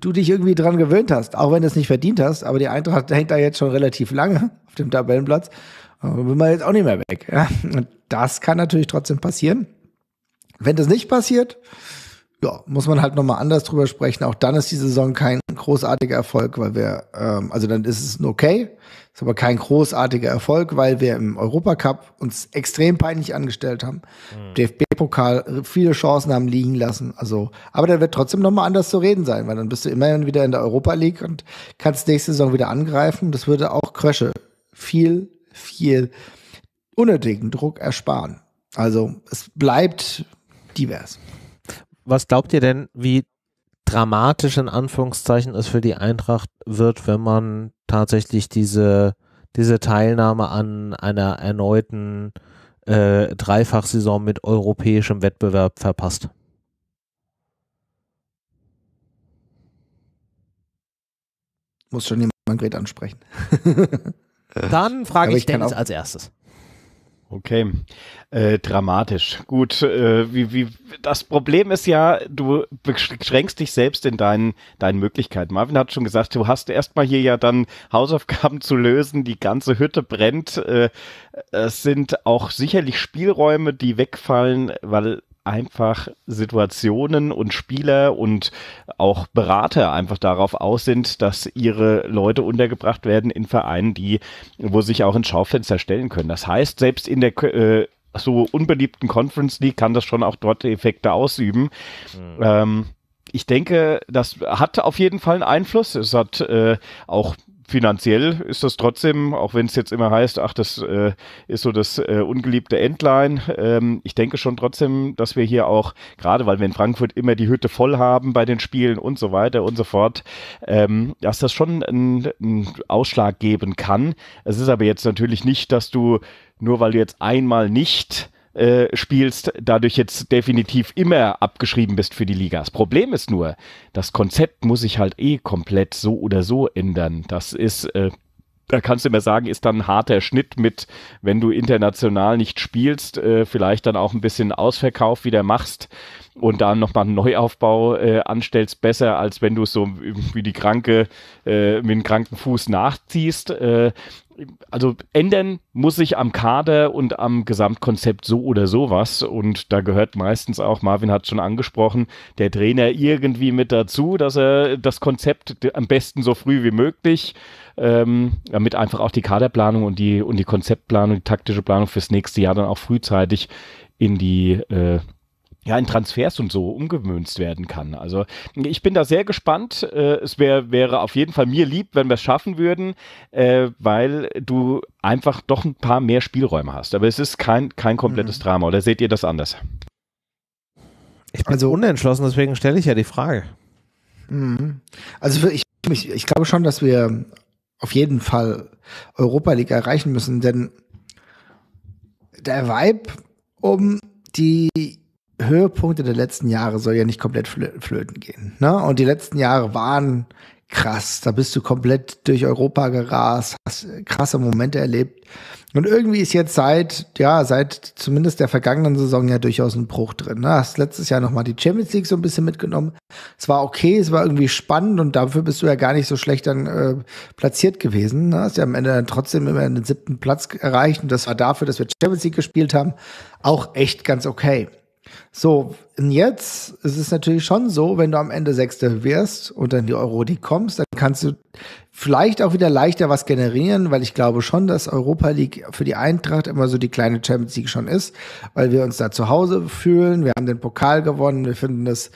du dich irgendwie dran gewöhnt hast, auch wenn du es nicht verdient hast, aber die Eintracht hängt da jetzt schon relativ lange auf dem Tabellenplatz. bin äh, man jetzt auch nicht mehr weg. Ja? Und das kann natürlich trotzdem passieren. Wenn das nicht passiert, ja, muss man halt nochmal anders drüber sprechen. Auch dann ist die Saison kein großartiger Erfolg, weil wir, ähm, also dann ist es okay. Ist aber kein großartiger Erfolg, weil wir im Europacup uns extrem peinlich angestellt haben. Mhm. DFB-Pokal äh, viele Chancen haben liegen lassen. Also, aber da wird trotzdem nochmal anders zu reden sein, weil dann bist du immerhin wieder in der Europa League und kannst nächste Saison wieder angreifen. Das würde auch Krösche viel, viel unnötigen Druck ersparen. Also es bleibt divers. Was glaubt ihr denn, wie dramatisch in Anführungszeichen es für die Eintracht wird, wenn man tatsächlich diese, diese Teilnahme an einer erneuten äh, Dreifachsaison mit europäischem Wettbewerb verpasst. Muss schon jemand Gret ansprechen. Dann frage ich, ich Dennis als erstes. Okay, äh, dramatisch. Gut, äh, wie, wie, das Problem ist ja, du beschränkst dich selbst in deinen, deinen Möglichkeiten. Marvin hat schon gesagt, du hast erstmal hier ja dann Hausaufgaben zu lösen, die ganze Hütte brennt. Äh, es sind auch sicherlich Spielräume, die wegfallen, weil einfach Situationen und Spieler und auch Berater einfach darauf aus sind, dass ihre Leute untergebracht werden in Vereinen, die, wo sich auch ins Schaufenster stellen können. Das heißt, selbst in der äh, so unbeliebten Conference League kann das schon auch dort Effekte ausüben. Mhm. Ähm, ich denke, das hat auf jeden Fall einen Einfluss. Es hat äh, auch finanziell ist das trotzdem, auch wenn es jetzt immer heißt, ach, das äh, ist so das äh, ungeliebte Endline. Ähm, ich denke schon trotzdem, dass wir hier auch, gerade weil wir in Frankfurt immer die Hütte voll haben bei den Spielen und so weiter und so fort, ähm, dass das schon einen Ausschlag geben kann. Es ist aber jetzt natürlich nicht, dass du nur weil du jetzt einmal nicht äh, spielst, dadurch jetzt definitiv immer abgeschrieben bist für die Liga. Das Problem ist nur, das Konzept muss sich halt eh komplett so oder so ändern. Das ist äh, da kannst du immer sagen, ist dann ein harter Schnitt mit, wenn du international nicht spielst, äh, vielleicht dann auch ein bisschen Ausverkauf wieder machst und dann nochmal einen Neuaufbau äh, anstellst, besser als wenn du so wie die Kranke äh, mit dem kranken Fuß nachziehst. Äh, also ändern muss sich am Kader und am Gesamtkonzept so oder sowas. Und da gehört meistens auch, Marvin hat schon angesprochen, der Trainer irgendwie mit dazu, dass er das Konzept am besten so früh wie möglich, ähm, damit einfach auch die Kaderplanung und die, und die Konzeptplanung, die taktische Planung fürs nächste Jahr dann auch frühzeitig in die äh, ja, in Transfers und so umgemünzt werden kann. Also ich bin da sehr gespannt. Äh, es wär, wäre auf jeden Fall mir lieb, wenn wir es schaffen würden, äh, weil du einfach doch ein paar mehr Spielräume hast. Aber es ist kein, kein komplettes mhm. Drama, oder seht ihr das anders? Ich bin also so unentschlossen, deswegen stelle ich ja die Frage. Mhm. Also ich, ich, ich glaube schon, dass wir auf jeden Fall Europa League erreichen müssen, denn der Vibe um die Höhepunkte der letzten Jahre soll ja nicht komplett flöten gehen. Ne? Und die letzten Jahre waren krass. Da bist du komplett durch Europa gerast, hast krasse Momente erlebt. Und irgendwie ist jetzt seit, ja, seit zumindest der vergangenen Saison ja durchaus ein Bruch drin. Ne? Hast letztes Jahr nochmal die Champions League so ein bisschen mitgenommen. Es war okay, es war irgendwie spannend und dafür bist du ja gar nicht so schlecht dann äh, platziert gewesen. Ne? Hast ja am Ende dann trotzdem immer den siebten Platz erreicht und das war dafür, dass wir Champions League gespielt haben, auch echt ganz okay. So, und jetzt ist es natürlich schon so, wenn du am Ende Sechster wirst und dann die Euro-League kommst, dann kannst du vielleicht auch wieder leichter was generieren, weil ich glaube schon, dass Europa League für die Eintracht immer so die kleine Champions League schon ist, weil wir uns da zu Hause fühlen. Wir haben den Pokal gewonnen, wir finden das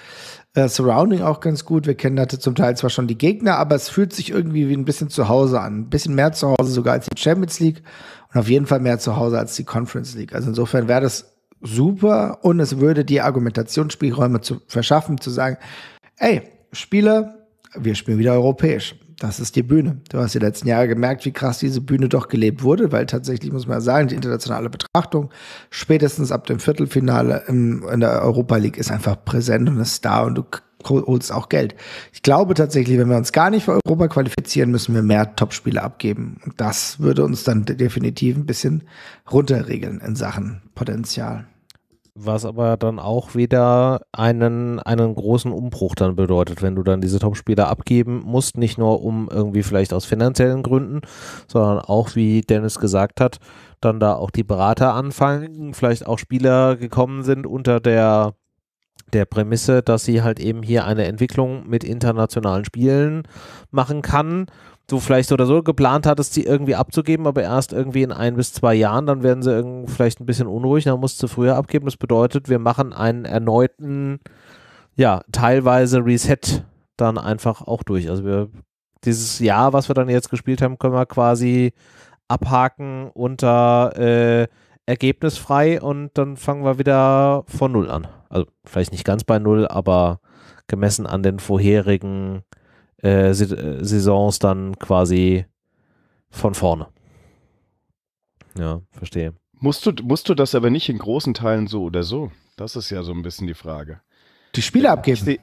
äh, Surrounding auch ganz gut. Wir kennen hatte zum Teil zwar schon die Gegner, aber es fühlt sich irgendwie wie ein bisschen zu Hause an. Ein bisschen mehr zu Hause sogar als die Champions League und auf jeden Fall mehr zu Hause als die Conference League. Also insofern wäre das super und es würde die Argumentationsspielräume zu verschaffen, zu sagen, ey, Spieler, wir spielen wieder europäisch. Das ist die Bühne. Du hast die letzten Jahre gemerkt, wie krass diese Bühne doch gelebt wurde, weil tatsächlich muss man sagen, die internationale Betrachtung spätestens ab dem Viertelfinale im, in der Europa League ist einfach präsent und ist da und du holst auch Geld. Ich glaube tatsächlich, wenn wir uns gar nicht für Europa qualifizieren, müssen wir mehr Topspiele abgeben. Und das würde uns dann definitiv ein bisschen runterregeln in Sachen Potenzial was aber dann auch wieder einen, einen großen Umbruch dann bedeutet, wenn du dann diese Topspieler abgeben musst, nicht nur um irgendwie vielleicht aus finanziellen Gründen, sondern auch, wie Dennis gesagt hat, dann da auch die Berater anfangen, vielleicht auch Spieler gekommen sind unter der der Prämisse, dass sie halt eben hier eine Entwicklung mit internationalen Spielen machen kann du vielleicht oder so geplant hattest, sie irgendwie abzugeben, aber erst irgendwie in ein bis zwei Jahren, dann werden sie vielleicht ein bisschen unruhig, dann musst du früher abgeben. Das bedeutet, wir machen einen erneuten, ja, teilweise Reset dann einfach auch durch. Also wir, dieses Jahr, was wir dann jetzt gespielt haben, können wir quasi abhaken unter äh, ergebnisfrei und dann fangen wir wieder von Null an. Also vielleicht nicht ganz bei Null, aber gemessen an den vorherigen äh, äh, Saisons dann quasi von vorne. Ja, verstehe. Musst du, musst du das aber nicht in großen Teilen so oder so? Das ist ja so ein bisschen die Frage. Die Spiele äh, abgeben.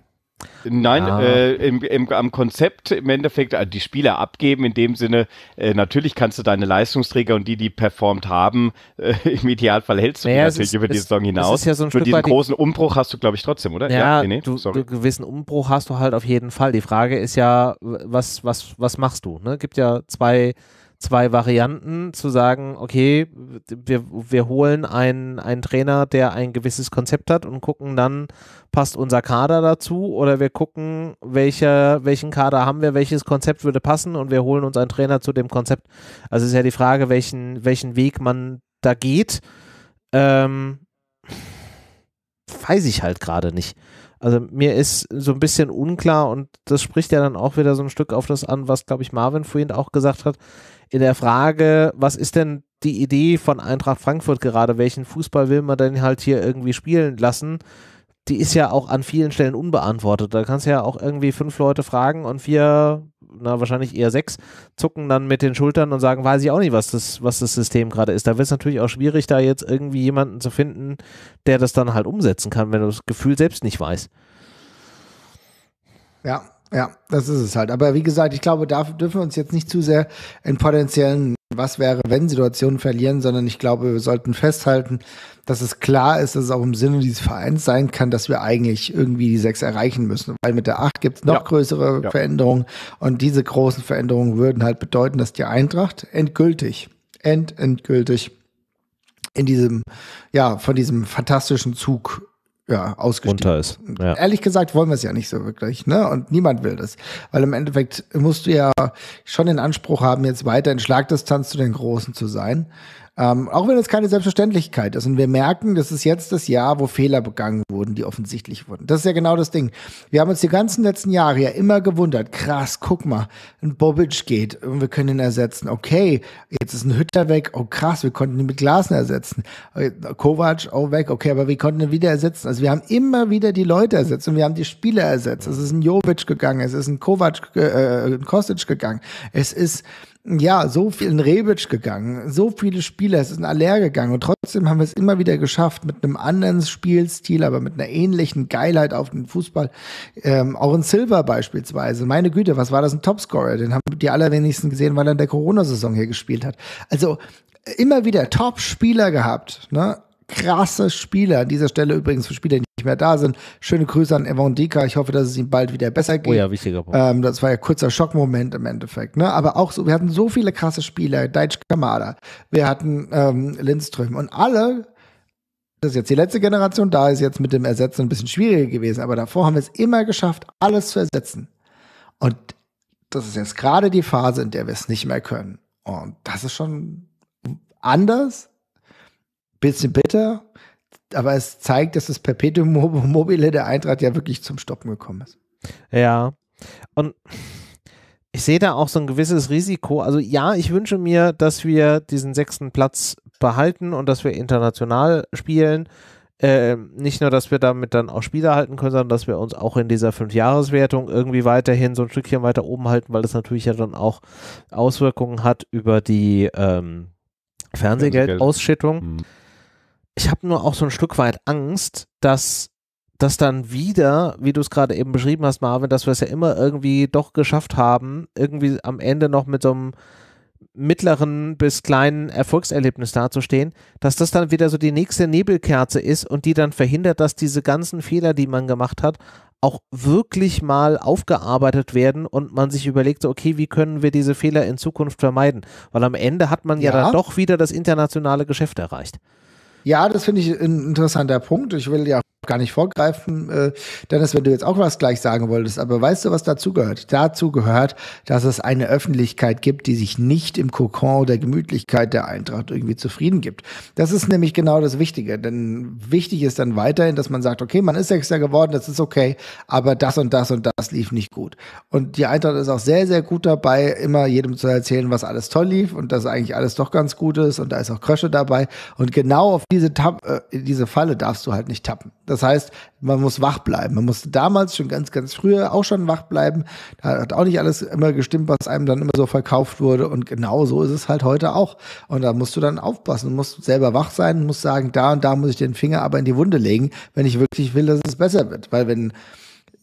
Nein, ah. äh, im, im, am Konzept im Endeffekt äh, die Spieler abgeben, in dem Sinne, äh, natürlich kannst du deine Leistungsträger und die, die performt haben, äh, im Idealfall hältst du naja, die natürlich ist, über die Saison hinaus. Ja so ein Nur diesen großen Umbruch hast du, glaube ich, trotzdem, oder? Ja, ja nee, du, sorry. du gewissen Umbruch hast du halt auf jeden Fall. Die Frage ist ja, was, was, was machst du? Ne? Gibt ja zwei zwei Varianten, zu sagen, okay, wir, wir holen einen, einen Trainer, der ein gewisses Konzept hat und gucken dann, passt unser Kader dazu oder wir gucken, welche, welchen Kader haben wir, welches Konzept würde passen und wir holen uns einen Trainer zu dem Konzept. Also ist ja die Frage, welchen, welchen Weg man da geht. Ähm, weiß ich halt gerade nicht. Also mir ist so ein bisschen unklar und das spricht ja dann auch wieder so ein Stück auf das an, was, glaube ich, Marvin vorhin auch gesagt hat, in der Frage, was ist denn die Idee von Eintracht Frankfurt gerade? Welchen Fußball will man denn halt hier irgendwie spielen lassen? Die ist ja auch an vielen Stellen unbeantwortet. Da kannst du ja auch irgendwie fünf Leute fragen und vier na, wahrscheinlich eher sechs, zucken dann mit den Schultern und sagen, weiß ich auch nicht, was das, was das System gerade ist. Da wird es natürlich auch schwierig, da jetzt irgendwie jemanden zu finden, der das dann halt umsetzen kann, wenn du das Gefühl selbst nicht weißt. Ja, ja, das ist es halt. Aber wie gesagt, ich glaube, da dürfen wir uns jetzt nicht zu sehr in potenziellen was wäre, wenn Situationen verlieren, sondern ich glaube, wir sollten festhalten, dass es klar ist, dass es auch im Sinne dieses Vereins sein kann, dass wir eigentlich irgendwie die sechs erreichen müssen. Weil mit der acht gibt es noch ja. größere ja. Veränderungen und diese großen Veränderungen würden halt bedeuten, dass die Eintracht endgültig, end, endgültig in diesem, ja, von diesem fantastischen Zug ja, ausgestiegen. ist. Ja. Ehrlich gesagt wollen wir es ja nicht so wirklich, ne? Und niemand will das. Weil im Endeffekt musst du ja schon den Anspruch haben, jetzt weiter in Schlagdistanz zu den Großen zu sein. Ähm, auch wenn es keine Selbstverständlichkeit ist. Und wir merken, das ist jetzt das Jahr, wo Fehler begangen wurden, die offensichtlich wurden. Das ist ja genau das Ding. Wir haben uns die ganzen letzten Jahre ja immer gewundert. Krass, guck mal, ein Bobic geht und wir können ihn ersetzen. Okay, jetzt ist ein Hütter weg. Oh krass, wir konnten ihn mit Glasen ersetzen. Äh, Kovac, oh weg. Okay, aber wir konnten ihn wieder ersetzen. Also wir haben immer wieder die Leute ersetzt und wir haben die Spieler ersetzt. Es ist ein Jovic gegangen, es ist ein Kovac, äh, ein Kostic gegangen. Es ist ja, so viel in Rebic gegangen, so viele Spieler, es ist ein Aller gegangen und trotzdem haben wir es immer wieder geschafft, mit einem anderen Spielstil, aber mit einer ähnlichen Geilheit auf den Fußball. Ähm, auch in Silver beispielsweise. Meine Güte, was war das ein Topscorer? Den haben die allerwenigsten gesehen, weil er in der Corona-Saison hier gespielt hat. Also immer wieder Top-Spieler gehabt, ne? krasse Spieler. An dieser Stelle übrigens für Spieler, die nicht mehr da sind. Schöne Grüße an Evon Dika. Ich hoffe, dass es ihm bald wieder besser geht. Oh ja, wichtiger Punkt. Ähm, das war ja kurzer Schockmoment im Endeffekt. Ne? Aber auch so, wir hatten so viele krasse Spieler. Deitch Kamada, wir hatten ähm, Lindström und alle das ist jetzt die letzte Generation, da ist jetzt mit dem Ersetzen ein bisschen schwieriger gewesen, aber davor haben wir es immer geschafft, alles zu ersetzen. Und das ist jetzt gerade die Phase, in der wir es nicht mehr können. Und das ist schon anders, bisschen bitter, aber es zeigt, dass das Perpetuum mobile der Eintracht ja wirklich zum Stoppen gekommen ist. Ja. Und ich sehe da auch so ein gewisses Risiko. Also ja, ich wünsche mir, dass wir diesen sechsten Platz behalten und dass wir international spielen. Äh, nicht nur, dass wir damit dann auch Spieler halten können, sondern dass wir uns auch in dieser Fünfjahreswertung irgendwie weiterhin so ein Stückchen weiter oben halten, weil das natürlich ja dann auch Auswirkungen hat über die ähm, Fernsehgeldausschüttung. Fernsehgeld. Mhm ich habe nur auch so ein Stück weit Angst, dass das dann wieder, wie du es gerade eben beschrieben hast, Marvin, dass wir es ja immer irgendwie doch geschafft haben, irgendwie am Ende noch mit so einem mittleren bis kleinen Erfolgserlebnis dazustehen, dass das dann wieder so die nächste Nebelkerze ist und die dann verhindert, dass diese ganzen Fehler, die man gemacht hat, auch wirklich mal aufgearbeitet werden und man sich überlegt, okay, wie können wir diese Fehler in Zukunft vermeiden? Weil am Ende hat man ja, ja dann doch wieder das internationale Geschäft erreicht. Ja, das finde ich ein interessanter Punkt. Ich will ja gar nicht vorgreifen, äh, Dennis, wenn du jetzt auch was gleich sagen wolltest, aber weißt du, was dazu gehört? Dazu gehört, dass es eine Öffentlichkeit gibt, die sich nicht im Kokon der Gemütlichkeit der Eintracht irgendwie zufrieden gibt. Das ist nämlich genau das Wichtige, denn wichtig ist dann weiterhin, dass man sagt, okay, man ist Sechster geworden, das ist okay, aber das und das und das lief nicht gut. Und die Eintracht ist auch sehr, sehr gut dabei, immer jedem zu erzählen, was alles toll lief und dass eigentlich alles doch ganz gut ist und da ist auch Krösche dabei und genau auf diese, Tap äh, diese Falle darfst du halt nicht tappen. Das heißt, man muss wach bleiben. Man musste damals schon ganz, ganz früher auch schon wach bleiben. Da hat auch nicht alles immer gestimmt, was einem dann immer so verkauft wurde. Und genau so ist es halt heute auch. Und da musst du dann aufpassen, du musst selber wach sein, musst sagen, da und da muss ich den Finger aber in die Wunde legen, wenn ich wirklich will, dass es besser wird. Weil wenn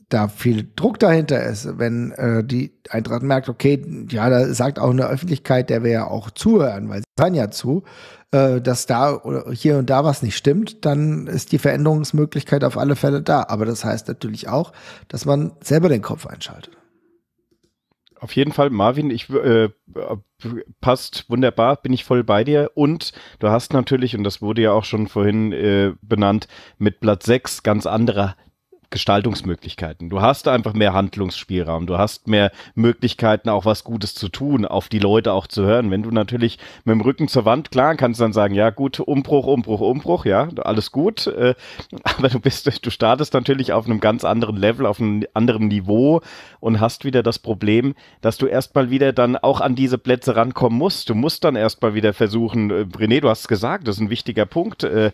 da viel Druck dahinter ist, wenn äh, die Eintracht merkt, okay, ja, da sagt auch eine Öffentlichkeit, der wir ja auch zuhören, weil sie hören ja zu, äh, dass da oder hier und da was nicht stimmt, dann ist die Veränderungsmöglichkeit auf alle Fälle da. Aber das heißt natürlich auch, dass man selber den Kopf einschaltet. Auf jeden Fall, Marvin, ich äh, passt wunderbar, bin ich voll bei dir. Und du hast natürlich, und das wurde ja auch schon vorhin äh, benannt, mit Platz 6 ganz anderer Gestaltungsmöglichkeiten. Du hast einfach mehr Handlungsspielraum. Du hast mehr Möglichkeiten, auch was Gutes zu tun, auf die Leute auch zu hören. Wenn du natürlich mit dem Rücken zur Wand, klar, kannst dann sagen, ja gut, Umbruch, Umbruch, Umbruch, ja, alles gut. Äh, aber du bist, du startest natürlich auf einem ganz anderen Level, auf einem anderen Niveau und hast wieder das Problem, dass du erstmal wieder dann auch an diese Plätze rankommen musst. Du musst dann erstmal wieder versuchen, äh, René, du hast es gesagt, das ist ein wichtiger Punkt. Äh,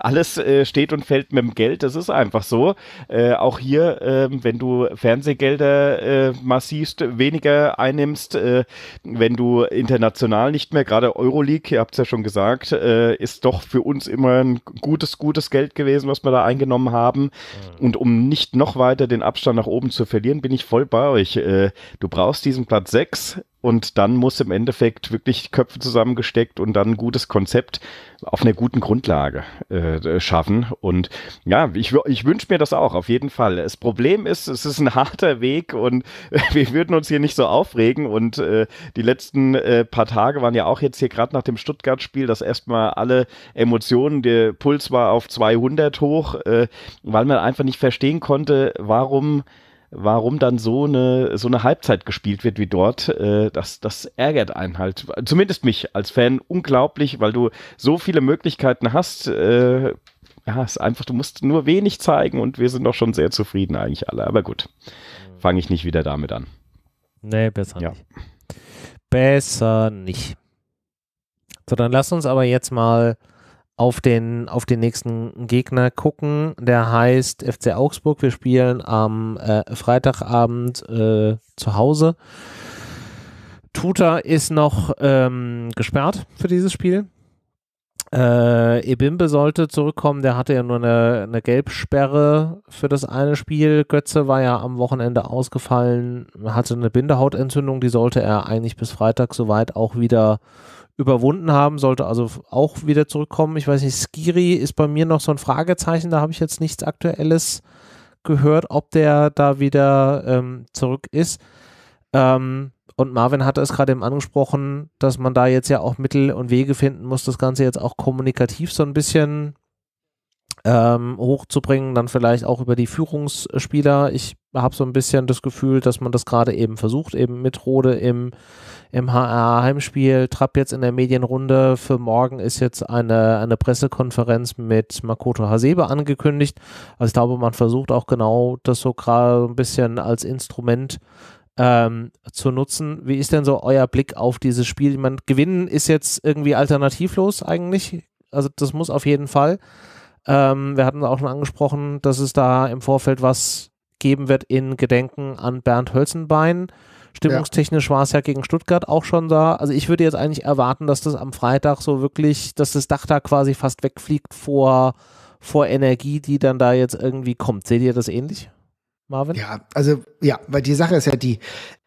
alles steht und fällt mit dem Geld, das ist einfach so. Äh, auch hier, äh, wenn du Fernsehgelder äh, massivst weniger einnimmst, äh, wenn du international nicht mehr, gerade Euroleague, ihr habt es ja schon gesagt, äh, ist doch für uns immer ein gutes, gutes Geld gewesen, was wir da eingenommen haben. Mhm. Und um nicht noch weiter den Abstand nach oben zu verlieren, bin ich voll bei euch. Äh, du brauchst diesen Platz 6 und dann muss im Endeffekt wirklich Köpfe zusammengesteckt und dann ein gutes Konzept auf einer guten Grundlage äh, äh schaffen. Und ja, ich, ich wünsche mir das auch, auf jeden Fall. Das Problem ist, es ist ein harter Weg und wir würden uns hier nicht so aufregen. Und äh, die letzten äh, paar Tage waren ja auch jetzt hier gerade nach dem Stuttgart-Spiel, dass erstmal alle Emotionen, der Puls war auf 200 hoch, äh, weil man einfach nicht verstehen konnte, warum warum dann so eine, so eine Halbzeit gespielt wird wie dort, äh, das, das ärgert einen halt. Zumindest mich als Fan unglaublich, weil du so viele Möglichkeiten hast. Äh, ja, ist einfach, du musst nur wenig zeigen und wir sind doch schon sehr zufrieden eigentlich alle. Aber gut, fange ich nicht wieder damit an. Nee, besser ja. nicht. Besser nicht. So, dann lass uns aber jetzt mal auf den, auf den nächsten Gegner gucken. Der heißt FC Augsburg. Wir spielen am äh, Freitagabend äh, zu Hause. Tuta ist noch ähm, gesperrt für dieses Spiel. Äh, Ebimbe sollte zurückkommen, der hatte ja nur eine, eine Gelbsperre für das eine Spiel. Götze war ja am Wochenende ausgefallen, hatte eine Bindehautentzündung, die sollte er eigentlich bis Freitag soweit auch wieder äh, überwunden haben, sollte also auch wieder zurückkommen. Ich weiß nicht, Skiri ist bei mir noch so ein Fragezeichen, da habe ich jetzt nichts Aktuelles gehört, ob der da wieder ähm, zurück ist. Ähm, und Marvin hatte es gerade eben angesprochen, dass man da jetzt ja auch Mittel und Wege finden muss, das Ganze jetzt auch kommunikativ so ein bisschen ähm, hochzubringen, dann vielleicht auch über die Führungsspieler. Ich habe so ein bisschen das Gefühl, dass man das gerade eben versucht, eben mit Rode im, im HR-Heimspiel, Trapp jetzt in der Medienrunde. Für morgen ist jetzt eine, eine Pressekonferenz mit Makoto Hasebe angekündigt. Also ich glaube, man versucht auch genau das so gerade ein bisschen als Instrument ähm, zu nutzen. Wie ist denn so euer Blick auf dieses Spiel? Ich meine, gewinnen ist jetzt irgendwie alternativlos eigentlich. Also das muss auf jeden Fall. Ähm, wir hatten auch schon angesprochen, dass es da im Vorfeld was geben wird in Gedenken an Bernd Hölzenbein. Stimmungstechnisch ja. war es ja gegen Stuttgart auch schon da. Also ich würde jetzt eigentlich erwarten, dass das am Freitag so wirklich, dass das Dach da quasi fast wegfliegt vor, vor Energie, die dann da jetzt irgendwie kommt. Seht ihr das ähnlich, Marvin? Ja, also ja, weil die Sache ist ja die,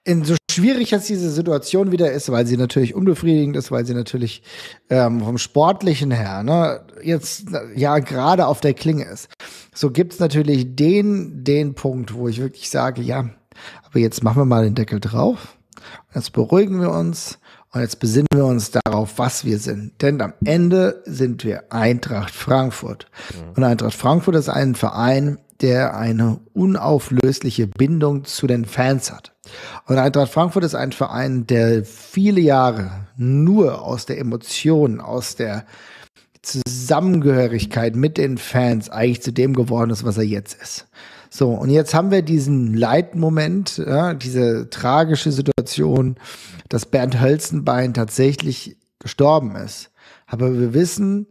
in so schwierig jetzt diese Situation wieder ist, weil sie natürlich unbefriedigend ist, weil sie natürlich ähm, vom Sportlichen her ne, jetzt ja gerade auf der Klinge ist. So gibt's natürlich den, den Punkt, wo ich wirklich sage, ja, aber jetzt machen wir mal den Deckel drauf, jetzt beruhigen wir uns und jetzt besinnen wir uns darauf, was wir sind. Denn am Ende sind wir Eintracht Frankfurt. Mhm. Und Eintracht Frankfurt ist ein Verein, der eine unauflösliche Bindung zu den Fans hat. Und Eintracht Frankfurt ist ein Verein, der viele Jahre nur aus der Emotion, aus der Zusammengehörigkeit mit den Fans eigentlich zu dem geworden ist, was er jetzt ist. So, und jetzt haben wir diesen Leitmoment, ja, diese tragische Situation, dass Bernd Hölzenbein tatsächlich gestorben ist. Aber wir wissen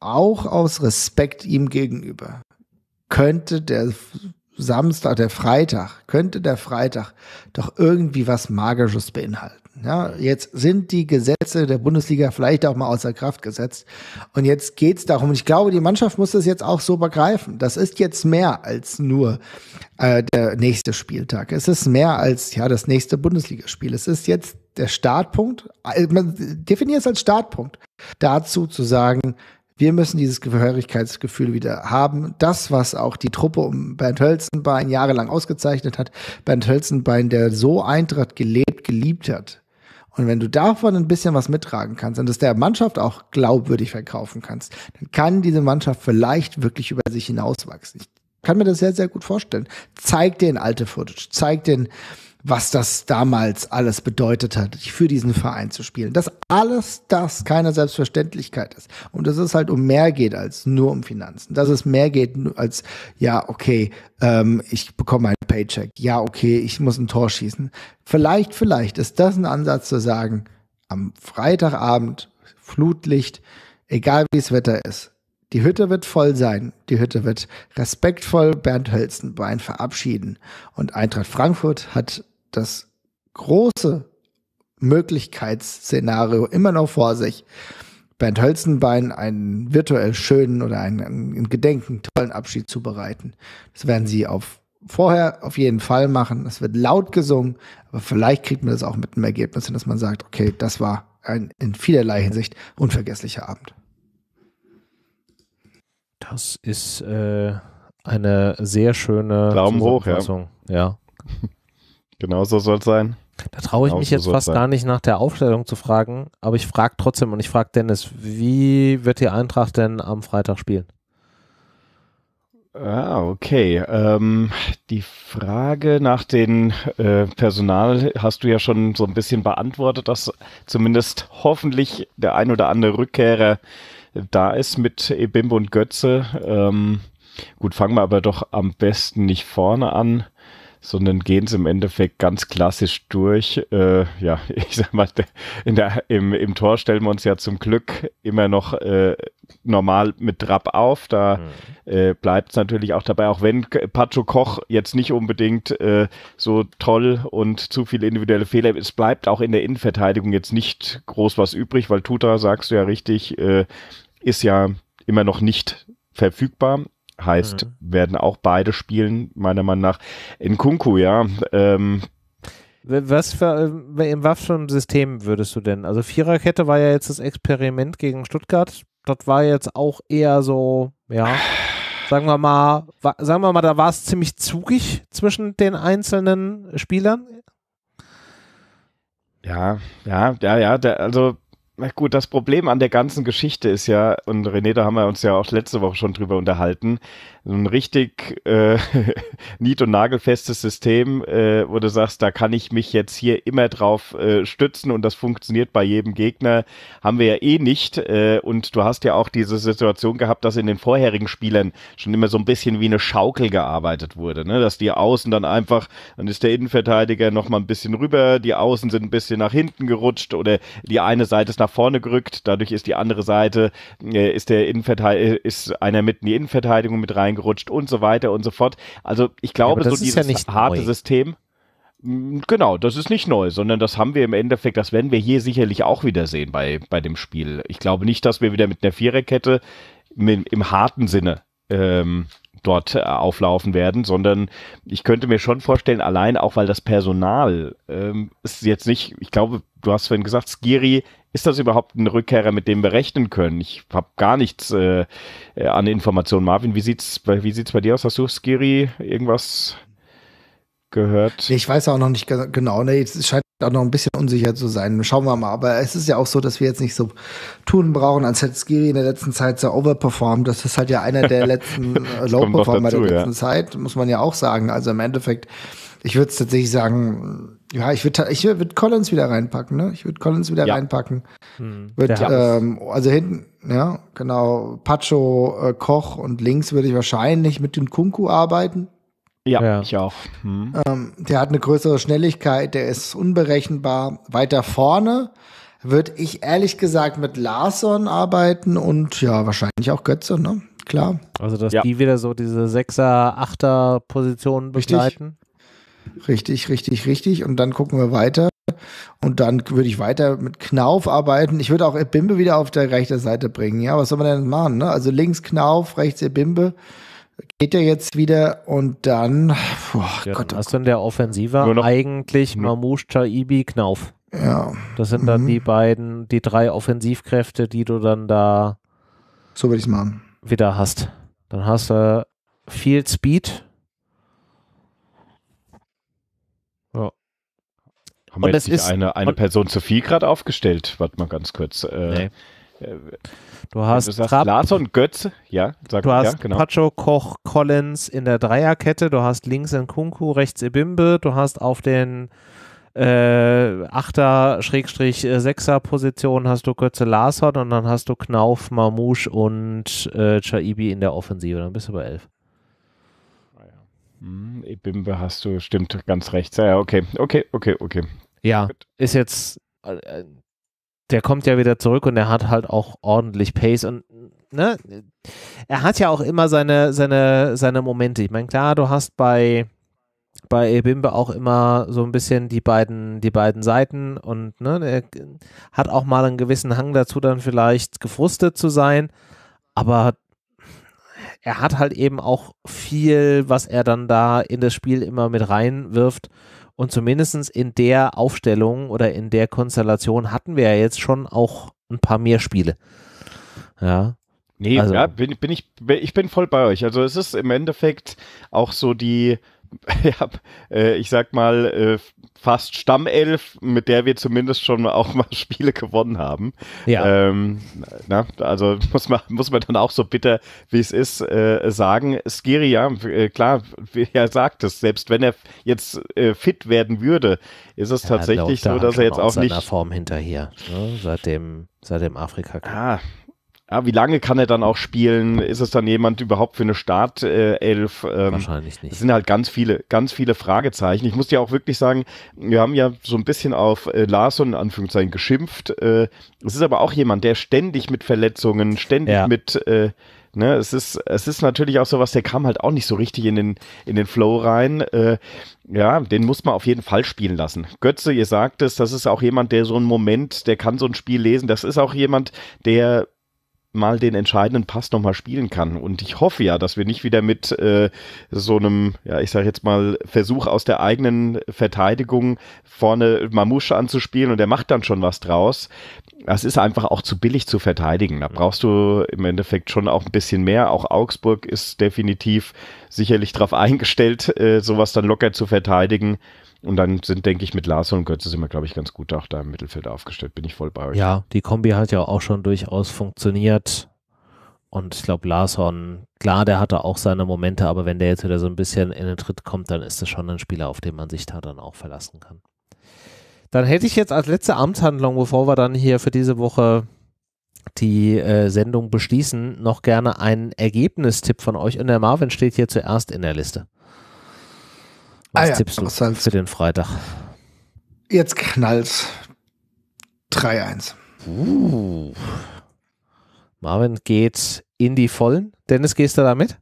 auch aus Respekt ihm gegenüber, könnte der Samstag, der Freitag, könnte der Freitag doch irgendwie was Magisches beinhalten. Ja, jetzt sind die Gesetze der Bundesliga vielleicht auch mal außer Kraft gesetzt. Und jetzt geht es darum, und ich glaube, die Mannschaft muss das jetzt auch so begreifen. Das ist jetzt mehr als nur äh, der nächste Spieltag. Es ist mehr als ja das nächste Bundesligaspiel. Es ist jetzt der Startpunkt. Äh, man definiert es als Startpunkt. Dazu zu sagen, wir müssen dieses Gehörigkeitsgefühl wieder haben. Das, was auch die Truppe um Bernd Hölzenbein jahrelang ausgezeichnet hat. Bernd Hölzenbein, der so Eintracht gelebt, geliebt hat. Und wenn du davon ein bisschen was mittragen kannst und das der Mannschaft auch glaubwürdig verkaufen kannst, dann kann diese Mannschaft vielleicht wirklich über sich hinauswachsen. Ich kann mir das sehr, sehr gut vorstellen. Zeig den alte Footage, zeig den was das damals alles bedeutet hat, für diesen Verein zu spielen. Dass alles das keine Selbstverständlichkeit ist. Und dass es halt um mehr geht als nur um Finanzen. Dass es mehr geht als, ja, okay, ähm, ich bekomme ein Paycheck. Ja, okay, ich muss ein Tor schießen. Vielleicht, vielleicht ist das ein Ansatz zu sagen, am Freitagabend, Flutlicht, egal wie das Wetter ist, die Hütte wird voll sein. Die Hütte wird respektvoll Bernd Hölzenbein verabschieden. Und Eintracht Frankfurt hat das große Möglichkeitsszenario immer noch vor sich. Bernd Hölzenbein einen virtuell schönen oder einen, einen Gedenken tollen Abschied zu bereiten. Das werden sie auf vorher auf jeden Fall machen. Es wird laut gesungen, aber vielleicht kriegt man das auch mit einem Ergebnis hin, dass man sagt, okay, das war ein in vielerlei Hinsicht unvergesslicher Abend. Das ist äh, eine sehr schöne Daumen hoch, ja. ja. genauso soll es sein. Da traue ich genau mich jetzt so fast sein. gar nicht nach der Aufstellung zu fragen, aber ich frage trotzdem und ich frage Dennis, wie wird die Eintracht denn am Freitag spielen? Ah, okay. Ähm, die Frage nach dem äh, Personal hast du ja schon so ein bisschen beantwortet, dass zumindest hoffentlich der ein oder andere Rückkehrer da ist mit Ebimbo und Götze. Ähm, gut, fangen wir aber doch am besten nicht vorne an sondern gehen es im Endeffekt ganz klassisch durch. Äh, ja, ich sag mal, in der, im, im Tor stellen wir uns ja zum Glück immer noch äh, normal mit Trab auf. Da mhm. äh, bleibt es natürlich auch dabei, auch wenn Pacho Koch jetzt nicht unbedingt äh, so toll und zu viele individuelle Fehler. Es bleibt auch in der Innenverteidigung jetzt nicht groß was übrig, weil Tuta, sagst du ja richtig, äh, ist ja immer noch nicht verfügbar heißt, mhm. werden auch beide spielen, meiner Meinung nach. In Kunku, ja. Ähm, was für, äh, im Waffensystem würdest du denn? Also Viererkette war ja jetzt das Experiment gegen Stuttgart. Dort war jetzt auch eher so, ja, sagen wir mal, sagen wir mal, da war es ziemlich zugig zwischen den einzelnen Spielern. Ja, ja, ja, ja, also na gut, das Problem an der ganzen Geschichte ist ja, und René, da haben wir uns ja auch letzte Woche schon drüber unterhalten, so ein richtig äh, nied- und nagelfestes System, äh, wo du sagst, da kann ich mich jetzt hier immer drauf äh, stützen und das funktioniert bei jedem Gegner, haben wir ja eh nicht. Äh, und du hast ja auch diese Situation gehabt, dass in den vorherigen Spielern schon immer so ein bisschen wie eine Schaukel gearbeitet wurde, ne? dass die Außen dann einfach, dann ist der Innenverteidiger nochmal ein bisschen rüber, die Außen sind ein bisschen nach hinten gerutscht oder die eine Seite ist nach nach vorne gerückt. Dadurch ist die andere Seite, äh, ist der Innenverteidiger, äh, ist einer mit in die Innenverteidigung mit reingerutscht und so weiter und so fort. Also ich glaube, ja, so dieses ja harte neu. System. Genau, das ist nicht neu, sondern das haben wir im Endeffekt, das werden wir hier sicherlich auch wieder sehen bei, bei dem Spiel. Ich glaube nicht, dass wir wieder mit einer Viererkette im, im harten Sinne ähm, dort äh, auflaufen werden, sondern ich könnte mir schon vorstellen, allein auch weil das Personal ähm, ist jetzt nicht, ich glaube, du hast vorhin gesagt, Skiri ist das überhaupt ein Rückkehrer, mit dem wir rechnen können? Ich habe gar nichts äh, äh, an Informationen. Marvin, wie sieht's wie sieht's bei dir aus? Hast du Skiri irgendwas gehört? ich weiß auch noch nicht genau. Nee, es scheint auch noch ein bisschen unsicher zu sein. Schauen wir mal. Aber es ist ja auch so, dass wir jetzt nicht so tun brauchen, als hätte Skiri in der letzten Zeit so overperformed. Das ist halt ja einer der letzten äh, Low-Performer der letzten ja. Zeit, muss man ja auch sagen. Also im Endeffekt ich würde es tatsächlich sagen, ja, ich würde ich würd Collins wieder reinpacken, ne? Ich würde Collins wieder ja. reinpacken. Hm, würd, ähm, also hinten, ja, genau, Pacho, äh, Koch und links würde ich wahrscheinlich mit dem Kunku arbeiten. Ja, ja. ich auch. Hm. Ähm, der hat eine größere Schnelligkeit, der ist unberechenbar. Weiter vorne würde ich ehrlich gesagt mit Larson arbeiten und ja, wahrscheinlich auch Götze, ne? Klar. Also, dass ja. die wieder so diese Sechser-, Achter-Positionen begleiten. Richtig. Richtig, richtig, richtig. Und dann gucken wir weiter. Und dann würde ich weiter mit Knauf arbeiten. Ich würde auch Ebimbe wieder auf der rechten Seite bringen. Ja, was soll man denn machen? Ne? Also links Knauf, rechts Ebimbe. Geht ja jetzt wieder und dann. Oh ja, Gott, dann hast du der Offensiver? eigentlich Mamouche, Chaibi, Knauf. Ja. Das sind dann mhm. die beiden, die drei Offensivkräfte, die du dann da. So würde ich es machen. Wieder hast. Dann hast du viel Speed haben wir jetzt nicht eine, eine Person zu viel gerade aufgestellt? Warte mal ganz kurz. Äh, nee. Äh, du hast du sagst, Larson, Götze, ja, sag, du hast ja, genau. Pacho, Koch, Collins in der Dreierkette, du hast links in Kunku, rechts Ebimbe, du hast auf den äh, Achter, Schrägstrich, äh, Sechser Position hast du Götze Larson und dann hast du Knauf, Mamouche und äh, Chaibi in der Offensive. Dann bist du bei elf. Ah hm, Ebimbe hast du, stimmt, ganz rechts. Ja, okay, okay, okay, okay. Ja, ist jetzt, äh, äh, der kommt ja wieder zurück und er hat halt auch ordentlich Pace und ne, er hat ja auch immer seine, seine, seine Momente. Ich meine, klar, du hast bei bei Ebimbe auch immer so ein bisschen die beiden, die beiden Seiten und ne, er hat auch mal einen gewissen Hang dazu, dann vielleicht gefrustet zu sein, aber er hat halt eben auch viel, was er dann da in das Spiel immer mit reinwirft und zumindest in der Aufstellung oder in der Konstellation hatten wir ja jetzt schon auch ein paar mehr Spiele. Ja. Nee, also. ja, bin, bin ich, ich bin voll bei euch. Also es ist im Endeffekt auch so die, ja, äh, ich sag mal, äh, fast Stammelf, mit der wir zumindest schon auch mal Spiele gewonnen haben. Ja. Ähm, na, also muss man, muss man dann auch so bitter, wie es ist, äh, sagen. Skiri, ja, äh, klar, wie er sagt es, selbst wenn er jetzt äh, fit werden würde, ist es ja, tatsächlich so, dass er jetzt auch nicht. Form hinterher, ne? seit dem, seit dem Afrika-Cup. Ah, ja, wie lange kann er dann auch spielen? Ist es dann jemand überhaupt für eine Startelf? Ähm, Wahrscheinlich nicht. Es sind halt ganz viele, ganz viele Fragezeichen. Ich muss dir auch wirklich sagen, wir haben ja so ein bisschen auf äh, Larson in Anführungszeichen geschimpft. Äh, es äh, ist aber auch jemand, der ständig mit Verletzungen, ständig ja. mit äh, Ne, es ist, es ist natürlich auch sowas, der kam halt auch nicht so richtig in den, in den Flow rein. Äh, ja, den muss man auf jeden Fall spielen lassen. Götze, ihr sagt es, das ist auch jemand, der so einen Moment, der kann so ein Spiel lesen. Das ist auch jemand, der mal den entscheidenden Pass nochmal spielen kann. Und ich hoffe ja, dass wir nicht wieder mit äh, so einem, ja, ich sag jetzt mal, Versuch aus der eigenen Verteidigung vorne Mamusche anzuspielen und der macht dann schon was draus. Das ist einfach auch zu billig zu verteidigen. Da brauchst du im Endeffekt schon auch ein bisschen mehr. Auch Augsburg ist definitiv sicherlich darauf eingestellt, äh, sowas dann locker zu verteidigen. Und dann sind, denke ich, mit Larson und Götze sind wir, glaube ich, ganz gut auch da im Mittelfeld aufgestellt. Bin ich voll bei euch. Ja, die Kombi hat ja auch schon durchaus funktioniert. Und ich glaube, Larson, klar, der hatte auch seine Momente, aber wenn der jetzt wieder so ein bisschen in den Tritt kommt, dann ist das schon ein Spieler, auf den man sich da dann auch verlassen kann. Dann hätte ich jetzt als letzte Amtshandlung, bevor wir dann hier für diese Woche die äh, Sendung beschließen, noch gerne einen Ergebnistipp von euch. Und der Marvin steht hier zuerst in der Liste. Ah Was ah ja, tippst du für den Freitag? Jetzt knallt's. 3-1. Uh. Marvin geht in die Vollen. Dennis, gehst du damit?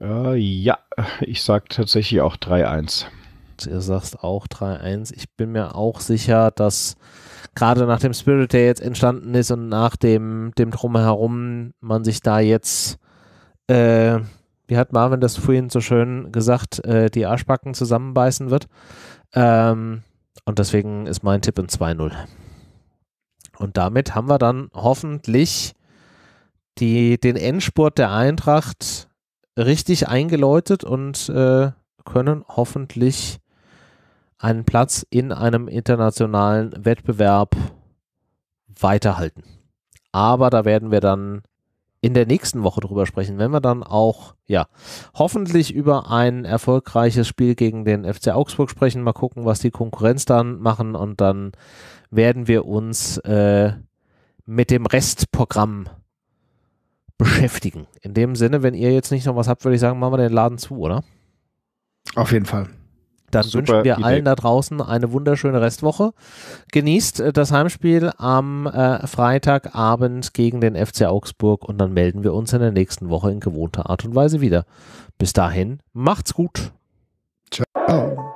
Uh, äh, ja, ich sag tatsächlich auch 3-1. Ihr sagst auch 3-1. Ich bin mir auch sicher, dass gerade nach dem Spirit, der jetzt entstanden ist und nach dem, dem Drumherum, man sich da jetzt äh, wie hat Marvin das vorhin so schön gesagt, äh, die Arschbacken zusammenbeißen wird. Ähm, und deswegen ist mein Tipp ein 2-0. Und damit haben wir dann hoffentlich die, den Endspurt der Eintracht richtig eingeläutet und äh, können hoffentlich einen Platz in einem internationalen Wettbewerb weiterhalten. Aber da werden wir dann in der nächsten Woche drüber sprechen, wenn wir dann auch, ja, hoffentlich über ein erfolgreiches Spiel gegen den FC Augsburg sprechen. Mal gucken, was die Konkurrenz dann machen und dann werden wir uns äh, mit dem Restprogramm beschäftigen. In dem Sinne, wenn ihr jetzt nicht noch was habt, würde ich sagen, machen wir den Laden zu, oder? Auf jeden Fall dann Super wünschen wir Idee. allen da draußen eine wunderschöne Restwoche. Genießt äh, das Heimspiel am äh, Freitagabend gegen den FC Augsburg und dann melden wir uns in der nächsten Woche in gewohnter Art und Weise wieder. Bis dahin, macht's gut. Ciao.